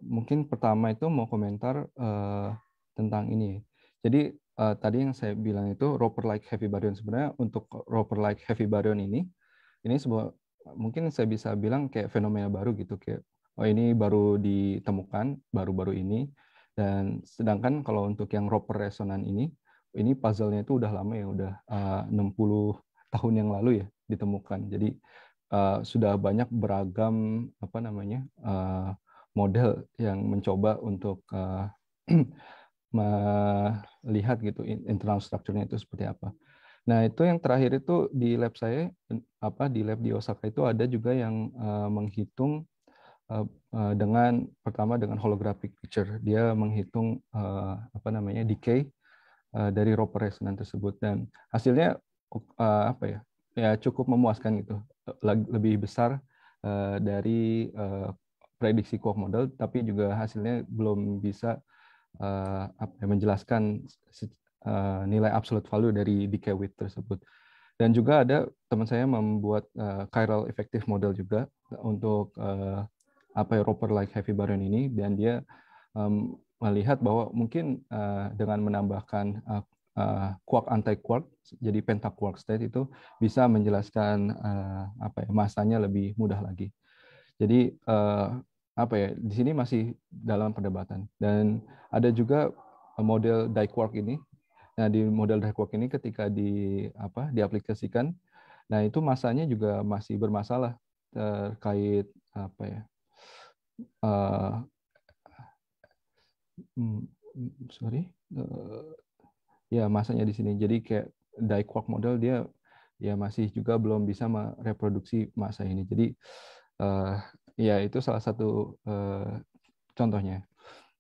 mungkin pertama itu mau komentar uh, tentang ini. Jadi uh, tadi yang saya bilang itu roper like heavy baryon sebenarnya untuk roper like heavy baryon ini ini sebuah mungkin saya bisa bilang kayak fenomena baru gitu kayak oh ini baru ditemukan baru-baru ini dan sedangkan kalau untuk yang Roper Resonan ini, ini puzzle-nya itu udah lama ya, udah eh, uh, 60 tahun yang lalu ya ditemukan. Jadi uh, sudah banyak beragam apa namanya uh, model yang mencoba untuk uh, melihat gitu internal strukturnya itu seperti apa. Nah itu yang terakhir itu di lab saya apa di lab di Osaka itu ada juga yang uh, menghitung Eh, eh, dengan pertama dengan holographic picture dia menghitung eh, apa namanya decay dari roper resonan tersebut dan hasilnya apa ya ya cukup memuaskan gitu lebih besar dari prediksi quark model tapi juga hasilnya belum bisa ya, menjelaskan nilai absolute value dari decay width tersebut dan juga ada teman saya membuat chiral effective model juga untuk apa ya roper like heavy baron ini dan dia um, melihat bahwa mungkin uh, dengan menambahkan uh, uh, quark anti quark jadi quark state itu bisa menjelaskan uh, apa ya masanya lebih mudah lagi. Jadi uh, apa ya di sini masih dalam perdebatan dan ada juga model quark ini. Nah di model quark ini ketika di apa diaplikasikan, nah itu masanya juga masih bermasalah terkait apa ya uh, sorry uh, ya masanya di sini jadi kayak quark model dia ya masih juga belum bisa mereproduksi masa ini jadi uh, ya itu salah satu uh, contohnya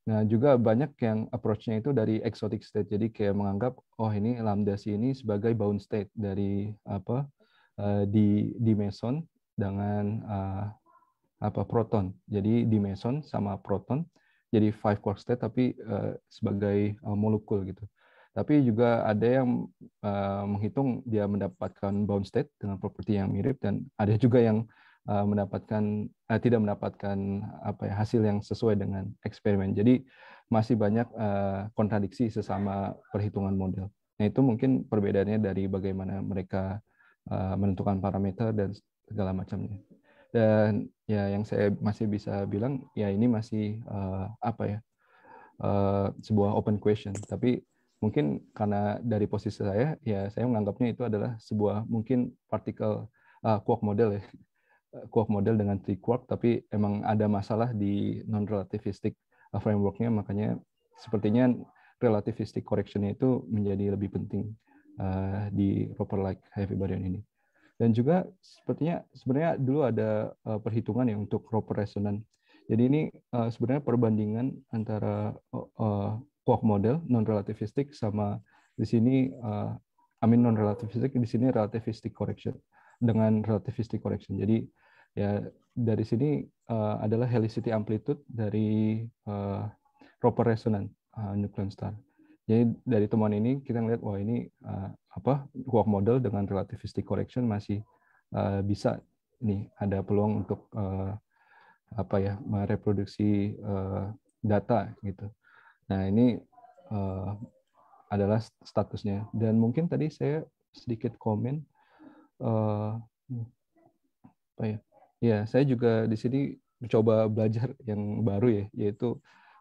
nah juga banyak yang approach-nya itu dari exotic state jadi kayak menganggap oh ini lambda si ini sebagai bound state dari apa uh, di di meson dengan uh, apa proton. Jadi di meson sama proton jadi five quark state tapi uh, sebagai uh, molekul gitu. Tapi juga ada yang uh, menghitung dia mendapatkan bound state dengan properti yang mirip dan ada juga yang uh, mendapatkan uh, tidak mendapatkan apa ya, hasil yang sesuai dengan eksperimen. Jadi masih banyak uh, kontradiksi sesama perhitungan model. Nah itu mungkin perbedaannya dari bagaimana mereka uh, menentukan parameter dan segala macamnya dan ya yang saya masih bisa bilang ya ini masih uh, apa ya uh, sebuah open question tapi mungkin karena dari posisi saya ya saya menganggapnya itu adalah sebuah mungkin partikel uh, quark model ya quark model dengan three quark tapi emang ada masalah di non relativistic frameworknya makanya sepertinya relativistic correctionnya itu menjadi lebih penting uh, di proper like heavy baryon ini. Dan juga sepertinya sebenarnya dulu ada uh, perhitungan ya untuk proper Resonance. Jadi ini uh, sebenarnya perbandingan antara uh, oh, eh, quark model non relativistik sama di sini uh, I mean non relativistik di sini relativistic correction dengan relativistic correction. Jadi ya dari sini uh, adalah helicity amplitude dari uh, proper resonance uh, nucleon star. Jadi dari temuan ini kita melihat wah ini uh, apa work model dengan relativistic correction masih uh, bisa nih ada peluang untuk uh, apa ya mereproduksi uh, data gitu. Nah ini uh, adalah statusnya dan mungkin tadi saya sedikit komen uh, apa ya? Ya saya juga di sini mencoba belajar yang baru ya yaitu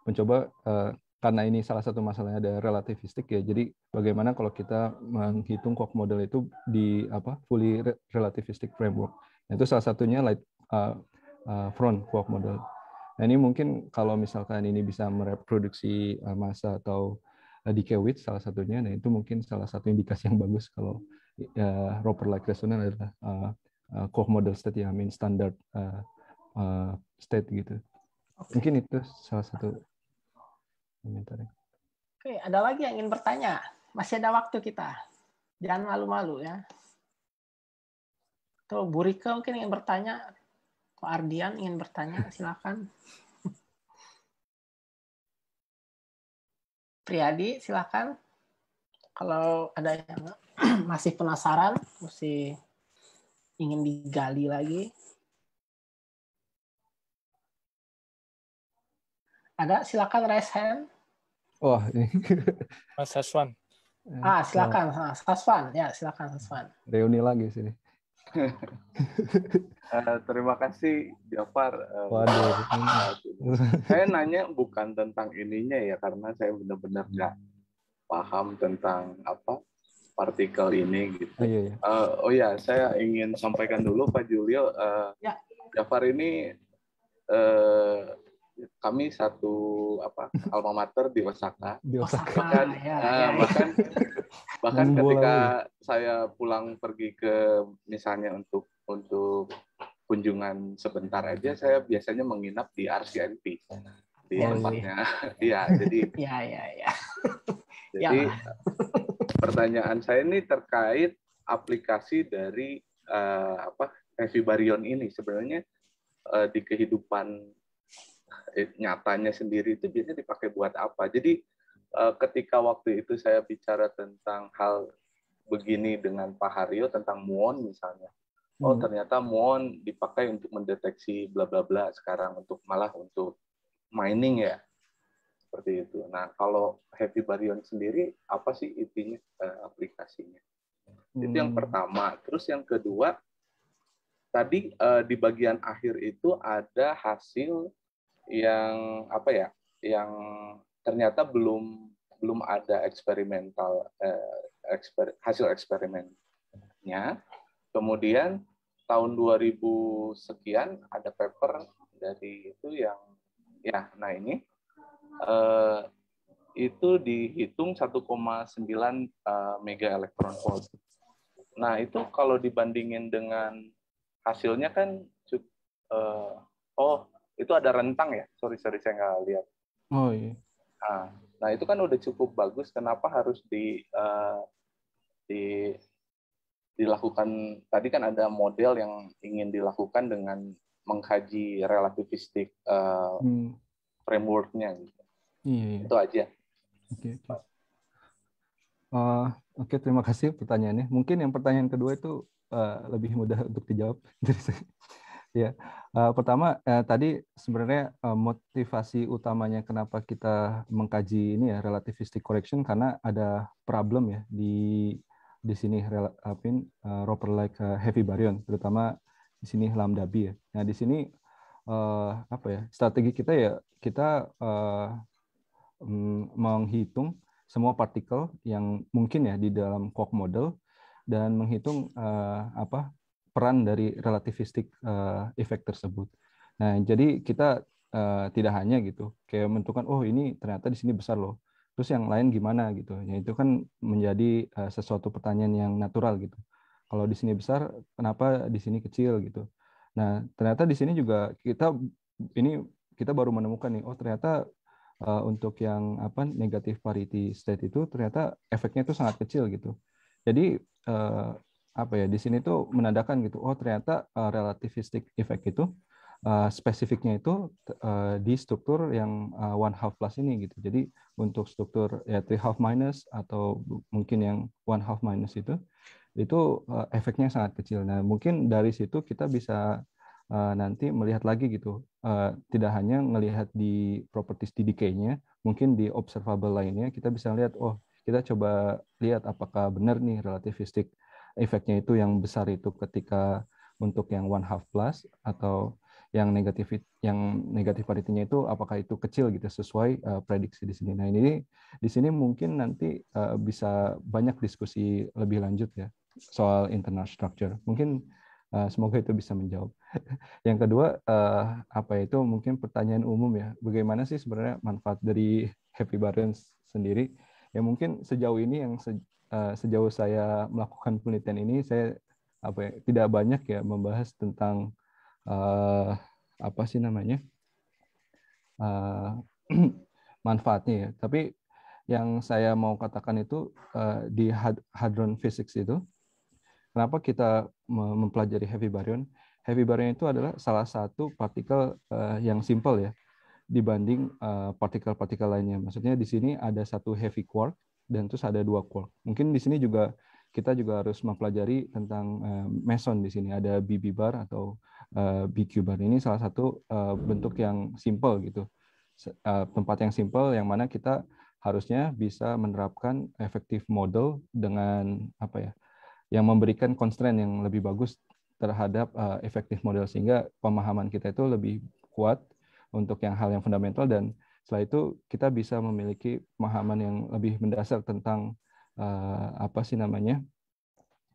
mencoba uh, karena ini salah satu masalahnya ada relativistik ya. Jadi bagaimana kalau kita menghitung kok model itu di apa fully relativistic framework. Nah, itu salah satunya light uh, uh, front quark model. Nah, ini mungkin kalau misalkan ini bisa mereproduksi uh, massa atau uh, decay width salah satunya, nah itu mungkin salah satu indikasi yang bagus kalau uh, Roper like resonance adalah uh, uh, model state yang I standard uh, uh, state gitu. Okay. Mungkin itu salah satu Oke, ada lagi yang ingin bertanya? Masih ada waktu kita. Jangan malu-malu ya. Tuh, Bu Rika mungkin ingin bertanya. Pak Ardian ingin bertanya, silakan. Priadi, silakan. Kalau ada yang masih penasaran, masih ingin digali lagi, Ada? Silakan raise hand. Wah, Mas Haswan. Eh, ah, eh, silakan. Mas ah, Haswan, ya silakan Haswan. Reuni lagi sini. uh, terima kasih Jafar. Waduh. saya nanya bukan tentang ininya ya karena saya benar-benar nggak paham tentang apa partikel ini gitu. Oh, iya, iya. Uh, oh ya, saya ingin sampaikan dulu Pak Julio. Uh, ya. Jafar ini kami satu apa alma mater di Osaka. Di Osaka. Bahkan ya, ya. Ah, ya. bahkan bahkan ketika saya pulang pergi ke misalnya untuk untuk kunjungan sebentar aja saya biasanya menginap di RCNP di oh, iya. tempatnya. Iya, jadi Iya, iya, iya. Jadi ya. ya, ya. Eh, pertanyaan saya ini terkait aplikasi dari uh, apa Heavy Barion ini sebenarnya uh, di kehidupan Eh, nyatanya sendiri itu biasanya dipakai buat apa. Jadi eh, ketika waktu itu saya bicara tentang hal begini dengan Pak Haryo tentang muon misalnya. Oh hmm. ternyata muon dipakai untuk mendeteksi bla bla bla sekarang untuk malah untuk mining ya seperti itu. Nah kalau heavy baryon sendiri apa sih intinya eh, aplikasinya? Hmm. Itu yang hmm. pertama. Terus yang kedua tadi di bagian akhir itu ada hasil yang apa ya yang ternyata belum belum ada eksperimental eh, eksper, hasil eksperimennya kemudian tahun 2000 sekian ada paper dari itu yang ya nah ini eh, itu dihitung 1,9 sembilan eh, mega elektron volt nah itu kalau dibandingin dengan hasilnya kan eh, oh itu ada rentang ya sorry sorry saya nggak lihat oh iya nah, nah itu kan udah cukup bagus kenapa harus di uh, di dilakukan tadi kan ada model yang ingin dilakukan dengan mengkaji relativistik uh, hmm. frameworknya gitu iya, iya. itu aja oke okay. uh, eh, okay, terima kasih pertanyaannya mungkin yang pertanyaan kedua itu uh, lebih mudah untuk dijawab Ya, uh, pertama uh, tadi sebenarnya uh, motivasi utamanya kenapa kita mengkaji ini ya relativistic correction karena ada problem ya di di sini relapin uh, roper like uh, heavy baryon terutama di sini lambda b ya. Nah di sini uh, apa ya strategi kita ya kita uh, menghitung semua partikel yang mungkin ya di dalam quark model dan menghitung uh, apa peran dari relativistik uh, efek tersebut. Nah, jadi kita uh, tidak hanya gitu kayak menentukan oh ini ternyata di sini besar loh. Terus yang lain gimana gitu. Ya itu kan menjadi uh, sesuatu pertanyaan yang natural gitu. Kalau di sini besar, kenapa di sini kecil gitu. Nah, ternyata di sini juga kita ini kita baru menemukan nih oh ternyata uh, untuk yang apa negatif parity state itu ternyata efeknya itu sangat kecil gitu. Jadi uh, apa ya di sini tuh menandakan gitu oh ternyata uh, eh, relativistic effect itu uh, spesifiknya itu uh, di struktur yang uh, one half plus ini gitu jadi untuk struktur ya three half minus atau mungkin yang one half minus itu itu uh, efeknya sangat kecil nah mungkin dari situ kita bisa uh, nanti melihat lagi gitu uh, tidak hanya melihat di properties di decay-nya mungkin di observable lainnya kita bisa lihat oh kita coba lihat apakah benar nih relativistik efeknya itu yang besar itu ketika untuk yang one half plus atau yang negatif yang negatif paritinya itu apakah itu kecil gitu sesuai uh, prediksi di sini. Nah ini di sini mungkin nanti uh, bisa banyak diskusi lebih lanjut ya soal internal structure. Mungkin uh, semoga itu bisa menjawab. yang kedua uh, apa itu mungkin pertanyaan umum ya. Bagaimana sih sebenarnya manfaat dari Happy Barons sendiri? Ya mungkin sejauh ini yang se Eh, sejauh saya melakukan penelitian ini saya apa ya, tidak banyak ya membahas tentang uh, apa sih namanya uh, manfaatnya ya. Tapi yang saya mau katakan itu uh, di hadron physics itu kenapa kita mempelajari heavy baryon? Heavy baryon itu adalah salah satu partikel uh, yang simple ya dibanding partikel-partikel uh, lainnya. Maksudnya di sini ada satu heavy quark dan terus ada dua quark. Mungkin di sini juga kita juga harus mempelajari tentang uh, eh, meson di sini ada BB bar atau uh, eh, BQ bar ini salah satu uh, bentuk yang simple gitu uh, tempat yang simple yang mana kita harusnya bisa menerapkan efektif model dengan apa ya yang memberikan constraint yang lebih bagus terhadap uh, efektif model sehingga pemahaman kita itu lebih kuat untuk yang hal yang fundamental dan setelah itu kita bisa memiliki pemahaman yang lebih mendasar tentang uh, apa sih namanya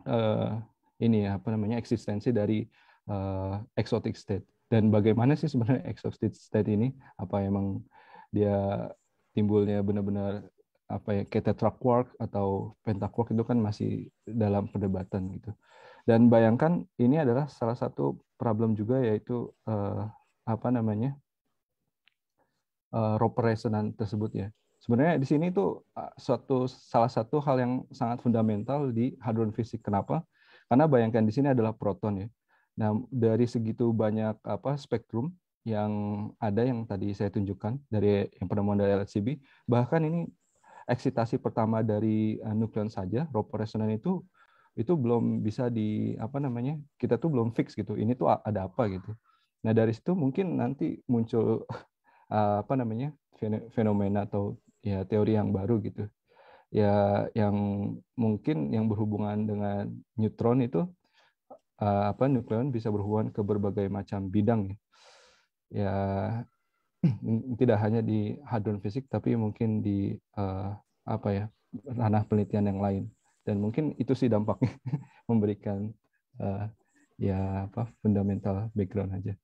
uh, ini ya apa namanya eksistensi dari uh, exotic state dan bagaimana sih sebenarnya exotic state ini apa emang dia timbulnya benar-benar apa ya tetraquark atau pentaquark itu kan masih dalam perdebatan gitu dan bayangkan ini adalah salah satu problem juga yaitu uh, apa namanya uh, eh, rope resonan tersebut ya. Sebenarnya di sini itu suatu salah satu hal yang sangat fundamental di hadron fisik. Kenapa? Karena bayangkan di sini adalah proton ya. Nah, dari segitu banyak apa spektrum yang ada yang tadi saya tunjukkan dari yang penemuan dari LHCb, bahkan ini eksitasi pertama dari eh, nukleon saja, rope resonan itu itu belum bisa di apa namanya kita tuh belum fix gitu ini tuh ada apa gitu nah dari situ mungkin nanti muncul Eh, apa namanya fenomena atau ya teori yang baru gitu ya yang mungkin yang berhubungan dengan neutron itu eh, apa nukleon bisa berhubungan ke berbagai macam bidang ya, ya tidak hanya di hadron fisik tapi mungkin di uh, apa ya ranah penelitian yang lain dan mungkin itu sih dampaknya memberikan uh, ya apa fundamental background aja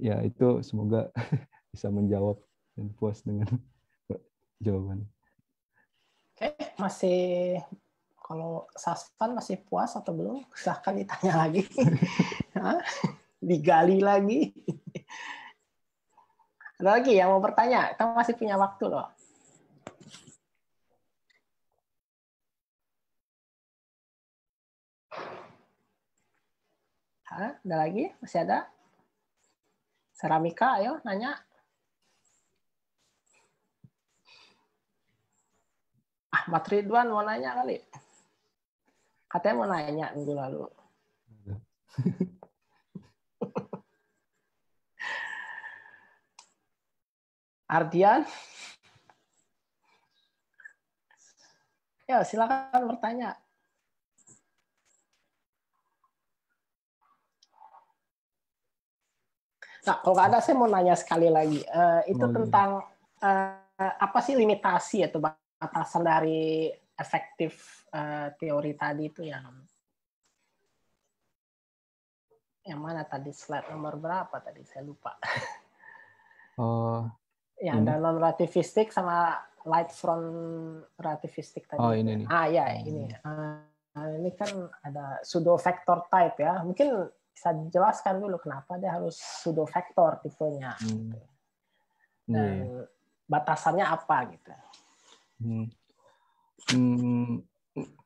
ya itu semoga bisa menjawab dan puas dengan jawaban. Oke, masih kalau Saspan masih puas atau belum? Silahkan ditanya lagi. Digali lagi. Ada lagi yang mau bertanya? Kita masih punya waktu loh. Hah? Ada lagi? Masih ada? Seramika, ayo nanya. Ah, Ahmad Ridwan mau nanya kali. Katanya mau nanya minggu lalu. Ardian? Ya, silakan bertanya. Nah, kalau nggak ada saya mau nanya sekali lagi. Uh, itu oh, tentang uh, apa sih limitasi atau batasan dari efektif uh, teori tadi itu yang yang mana tadi slide nomor berapa tadi saya lupa. Oh. yang ini. ada non relativistik sama light front relativistik tadi. Oh ini nih. Ah ya ini. Uh, ini kan ada pseudo vector type ya. Mungkin bisa dijelaskan dulu kenapa dia harus pseudo vektor tipenya hmm. Gitu. Iya. dan yeah. batasannya apa gitu hmm. Hmm.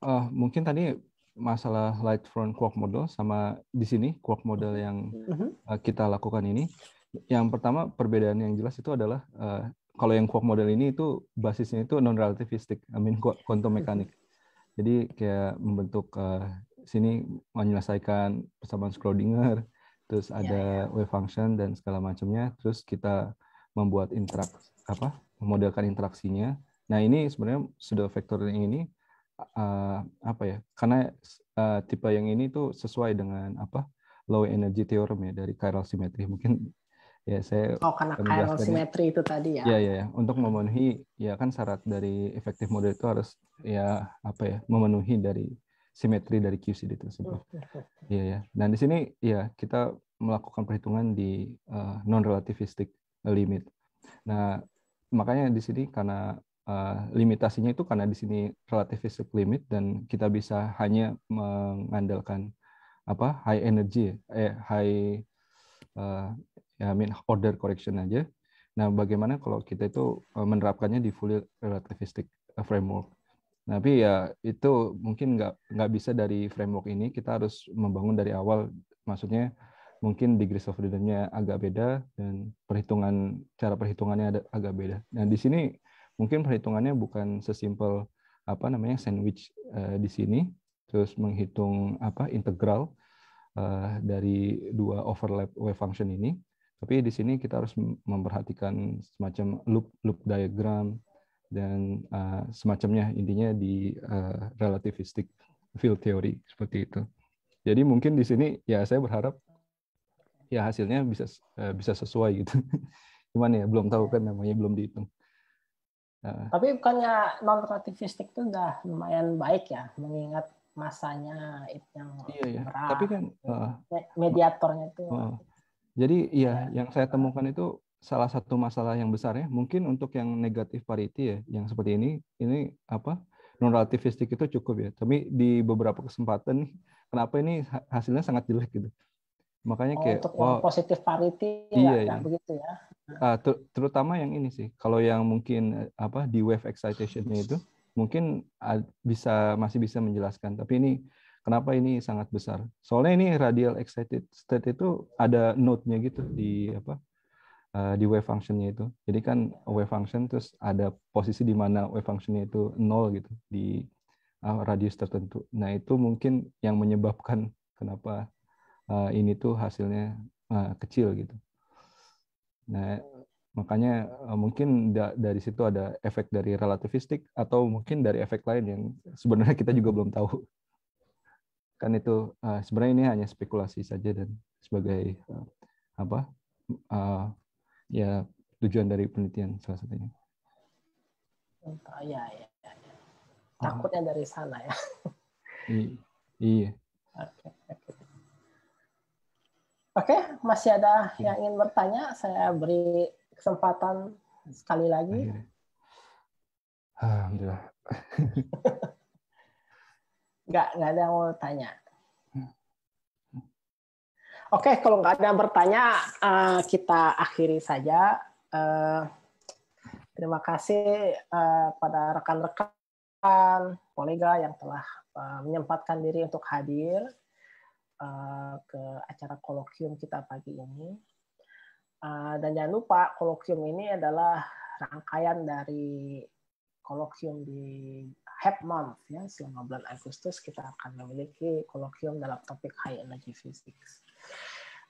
Uh, mungkin tadi masalah light front quark model sama di sini quark model yang uh, kita lakukan ini yang pertama perbedaan yang jelas itu adalah uh, kalau yang quark model ini itu basisnya itu non relativistik I mean quantum mekanik jadi kayak membentuk uh, sini menyelesaikan persamaan Schrodinger, terus iya, ada yeah, yeah. wave function dan segala macamnya, terus kita membuat interak apa memodelkan interaksinya. Nah ini sebenarnya sudah vektor yang ini uh, apa ya? Karena uh, tipe yang ini tuh sesuai dengan apa low energy theorem ya dari chiral symmetry mungkin ya saya oh karena chiral symmetry itu tadi ya iya, ya untuk memenuhi ya kan syarat dari efektif model itu harus ya apa ya memenuhi dari simetri dari QCD tersebut. Iya ya. Dan di sini ya kita melakukan perhitungan di uh, eh, non relativistic limit. Nah, makanya di sini karena uh, limitasinya itu karena di sini relativistic limit dan kita bisa hanya mengandalkan apa high energy eh high uh, ya mean order correction aja. Nah, bagaimana kalau kita itu menerapkannya di fully relativistic framework? Tapi ya itu mungkin nggak nggak bisa dari framework ini. Kita harus membangun dari awal. Maksudnya mungkin degree of freedom-nya agak beda dan perhitungan cara perhitungannya ada, agak beda. Nah di sini mungkin perhitungannya bukan sesimpel apa namanya sandwich uh, di sini terus menghitung apa integral uh, dari dua overlap wave function ini tapi di sini kita harus memperhatikan semacam loop loop diagram dan uh, semacamnya intinya di uh, relativistik field theory seperti itu. Jadi mungkin di sini ya saya berharap ya hasilnya bisa uh, bisa sesuai gitu. Cuman ya belum tahu kan namanya belum dihitung. Uh. Tapi bukannya non relativistik itu udah lumayan baik ya mengingat masanya itu yang iya, iya. berat. Tapi kan uh, mediatornya itu. Uh, jadi ya yang saya temukan itu salah satu masalah yang besar ya mungkin untuk yang negatif parity ya yang seperti ini ini apa non relativistik itu cukup ya tapi di beberapa kesempatan nih kenapa ini hasilnya sangat jelek gitu makanya oh, kayak untuk wow, yang positif parity ya, iya, ya, iya. begitu ya uh, ter terutama yang ini sih kalau yang mungkin eh, apa di wave excitationnya itu mungkin bisa masih bisa menjelaskan tapi ini kenapa ini sangat besar soalnya ini radial excited state itu ada note-nya gitu di apa Eh, di wave functionnya itu. Jadi kan wave function terus ada posisi di mana wave functionnya itu nol gitu di uh, radius tertentu. Nah itu mungkin yang menyebabkan kenapa uh, ini tuh hasilnya uh, kecil gitu. Nah makanya uh, mungkin da dari situ ada efek dari relativistik atau mungkin dari efek lain yang sebenarnya kita juga belum tahu. Kan itu sebenarnya ini hanya spekulasi saja dan sebagai apa ya tujuan dari penelitian salah satunya. Oh, ya, ya, ya. Takutnya dari sana ya. iya. Oke, okay, Okay. masih ada yang ingin bertanya? Saya beri kesempatan sekali lagi. Akhirnya. Alhamdulillah. Enggak, enggak ada yang mau tanya. Oke, okay, kalau nggak ada bertanya, eh, kita akhiri saja. Eh, terima kasih kepada eh, pada rekan-rekan, kolega yang telah menyempatkan diri untuk hadir ke acara kolokium kita pagi ini. dan jangan lupa, kolokium ini adalah rangkaian dari kolokium di HEP month ya selama bulan Agustus kita akan memiliki kolokium dalam topik high energy physics.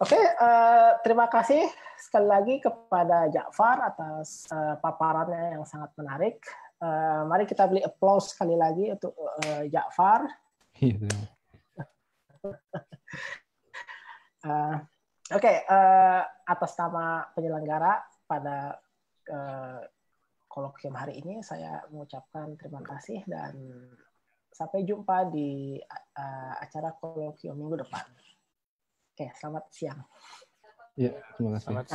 Oke, okay, uh, eh, terima kasih sekali lagi kepada Ja'far atas uh, paparannya yang sangat menarik. Uh, mari kita beli applause sekali lagi untuk uh, Ja'far. uh, Oke, okay, uh, atas nama penyelenggara pada uh, kolokium hari ini saya mengucapkan terima kasih dan sampai jumpa di uh, acara kolokium minggu depan. Oke, selamat siang. Ya, terima kasih. Selamat